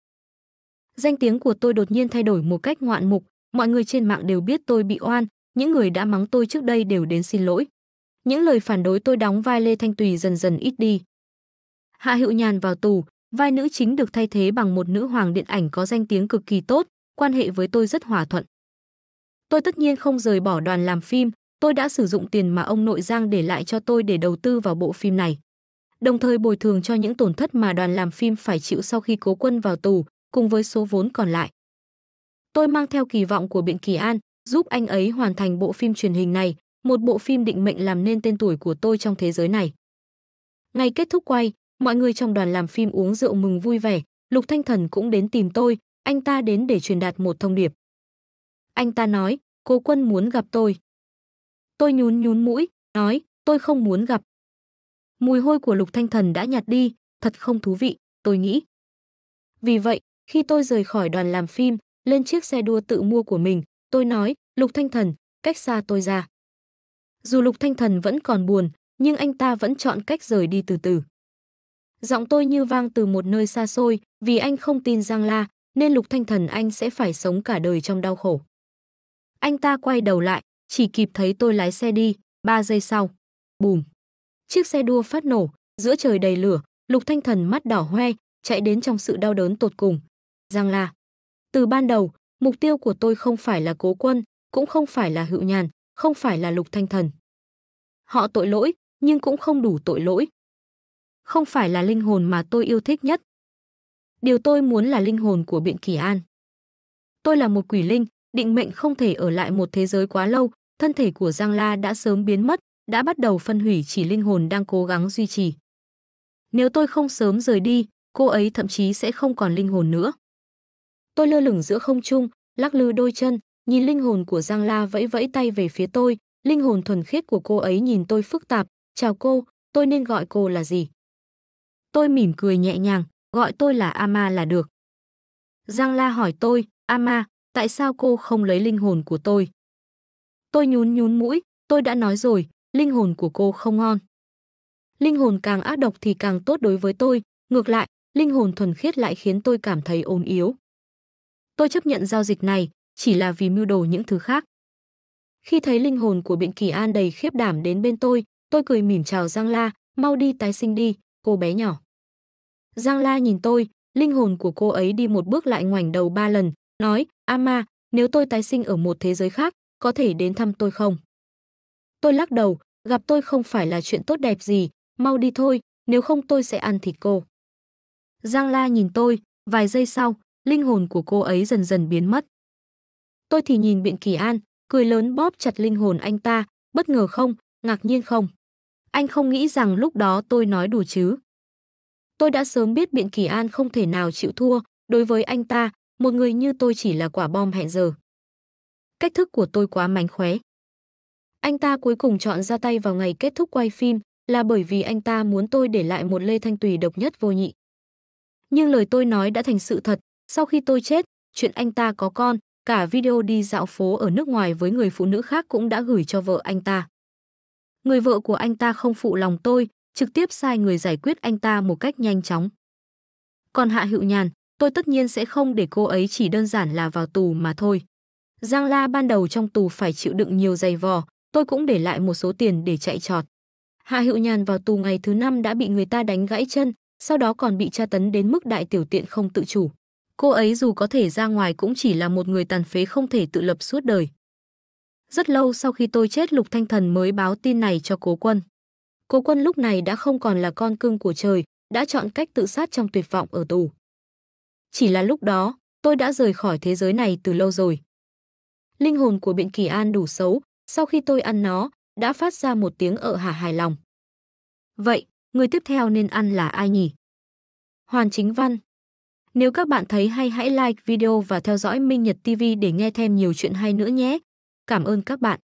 Danh tiếng của tôi đột nhiên thay đổi một cách ngoạn mục, mọi người trên mạng đều biết tôi bị oan, những người đã mắng tôi trước đây đều đến xin lỗi. Những lời phản đối tôi đóng vai Lê Thanh Tùy dần dần ít đi. Hạ Hữu Nhàn vào tù, Vai nữ chính được thay thế bằng một nữ hoàng điện ảnh có danh tiếng cực kỳ tốt, quan hệ với tôi rất hòa thuận. Tôi tất nhiên không rời bỏ đoàn làm phim, tôi đã sử dụng tiền mà ông nội Giang để lại cho tôi để đầu tư vào bộ phim này. Đồng thời bồi thường cho những tổn thất mà đoàn làm phim phải chịu sau khi cố quân vào tù, cùng với số vốn còn lại. Tôi mang theo kỳ vọng của Biện Kỳ An, giúp anh ấy hoàn thành bộ phim truyền hình này, một bộ phim định mệnh làm nên tên tuổi của tôi trong thế giới này. Ngày kết thúc quay, Mọi người trong đoàn làm phim uống rượu mừng vui vẻ, Lục Thanh Thần cũng đến tìm tôi, anh ta đến để truyền đạt một thông điệp. Anh ta nói, cô quân muốn gặp tôi. Tôi nhún nhún mũi, nói, tôi không muốn gặp. Mùi hôi của Lục Thanh Thần đã nhạt đi, thật không thú vị, tôi nghĩ. Vì vậy, khi tôi rời khỏi đoàn làm phim, lên chiếc xe đua tự mua của mình, tôi nói, Lục Thanh Thần, cách xa tôi ra. Dù Lục Thanh Thần vẫn còn buồn, nhưng anh ta vẫn chọn cách rời đi từ từ. Giọng tôi như vang từ một nơi xa xôi, vì anh không tin Giang La, nên Lục Thanh Thần anh sẽ phải sống cả đời trong đau khổ. Anh ta quay đầu lại, chỉ kịp thấy tôi lái xe đi, ba giây sau. Bùm! Chiếc xe đua phát nổ, giữa trời đầy lửa, Lục Thanh Thần mắt đỏ hoe, chạy đến trong sự đau đớn tột cùng. Giang La! Từ ban đầu, mục tiêu của tôi không phải là cố quân, cũng không phải là hữu nhàn, không phải là Lục Thanh Thần. Họ tội lỗi, nhưng cũng không đủ tội lỗi, không phải là linh hồn mà tôi yêu thích nhất. Điều tôi muốn là linh hồn của biện Kỳ An. Tôi là một quỷ linh, định mệnh không thể ở lại một thế giới quá lâu, thân thể của Giang La đã sớm biến mất, đã bắt đầu phân hủy chỉ linh hồn đang cố gắng duy trì. Nếu tôi không sớm rời đi, cô ấy thậm chí sẽ không còn linh hồn nữa. Tôi lơ lửng giữa không trung, lắc lư đôi chân, nhìn linh hồn của Giang La vẫy vẫy tay về phía tôi, linh hồn thuần khiết của cô ấy nhìn tôi phức tạp, "Chào cô, tôi nên gọi cô là gì?" Tôi mỉm cười nhẹ nhàng, gọi tôi là Ama là được. Giang La hỏi tôi, Ama, tại sao cô không lấy linh hồn của tôi? Tôi nhún nhún mũi, tôi đã nói rồi, linh hồn của cô không ngon. Linh hồn càng ác độc thì càng tốt đối với tôi, ngược lại, linh hồn thuần khiết lại khiến tôi cảm thấy ồn yếu. Tôi chấp nhận giao dịch này, chỉ là vì mưu đồ những thứ khác. Khi thấy linh hồn của Biện Kỳ An đầy khiếp đảm đến bên tôi, tôi cười mỉm chào Giang La, mau đi tái sinh đi, cô bé nhỏ. Giang La nhìn tôi, linh hồn của cô ấy đi một bước lại ngoảnh đầu ba lần, nói, Ama, nếu tôi tái sinh ở một thế giới khác, có thể đến thăm tôi không? Tôi lắc đầu, gặp tôi không phải là chuyện tốt đẹp gì, mau đi thôi, nếu không tôi sẽ ăn thịt cô. Giang La nhìn tôi, vài giây sau, linh hồn của cô ấy dần dần biến mất. Tôi thì nhìn Biện Kỳ An, cười lớn bóp chặt linh hồn anh ta, bất ngờ không, ngạc nhiên không. Anh không nghĩ rằng lúc đó tôi nói đủ chứ. Tôi đã sớm biết Biện Kỳ An không thể nào chịu thua, đối với anh ta, một người như tôi chỉ là quả bom hẹn giờ. Cách thức của tôi quá mánh khóe. Anh ta cuối cùng chọn ra tay vào ngày kết thúc quay phim là bởi vì anh ta muốn tôi để lại một Lê Thanh Tùy độc nhất vô nhị. Nhưng lời tôi nói đã thành sự thật, sau khi tôi chết, chuyện anh ta có con, cả video đi dạo phố ở nước ngoài với người phụ nữ khác cũng đã gửi cho vợ anh ta người vợ của anh ta không phụ lòng tôi, trực tiếp sai người giải quyết anh ta một cách nhanh chóng. Còn Hạ Hữu Nhàn, tôi tất nhiên sẽ không để cô ấy chỉ đơn giản là vào tù mà thôi. Giang La ban đầu trong tù phải chịu đựng nhiều giày vò, tôi cũng để lại một số tiền để chạy trọt. Hạ Hữu Nhàn vào tù ngày thứ năm đã bị người ta đánh gãy chân, sau đó còn bị tra tấn đến mức đại tiểu tiện không tự chủ. Cô ấy dù có thể ra ngoài cũng chỉ là một người tàn phế không thể tự lập suốt đời. Rất lâu sau khi tôi chết Lục Thanh Thần mới báo tin này cho cố quân. Cố quân lúc này đã không còn là con cưng của trời, đã chọn cách tự sát trong tuyệt vọng ở tù. Chỉ là lúc đó, tôi đã rời khỏi thế giới này từ lâu rồi. Linh hồn của biện kỳ an đủ xấu, sau khi tôi ăn nó, đã phát ra một tiếng ở hả hài lòng. Vậy, người tiếp theo nên ăn là ai nhỉ? Hoàn Chính Văn Nếu các bạn thấy hay hãy like video và theo dõi Minh Nhật TV để nghe thêm nhiều chuyện hay nữa nhé. Cảm ơn các bạn.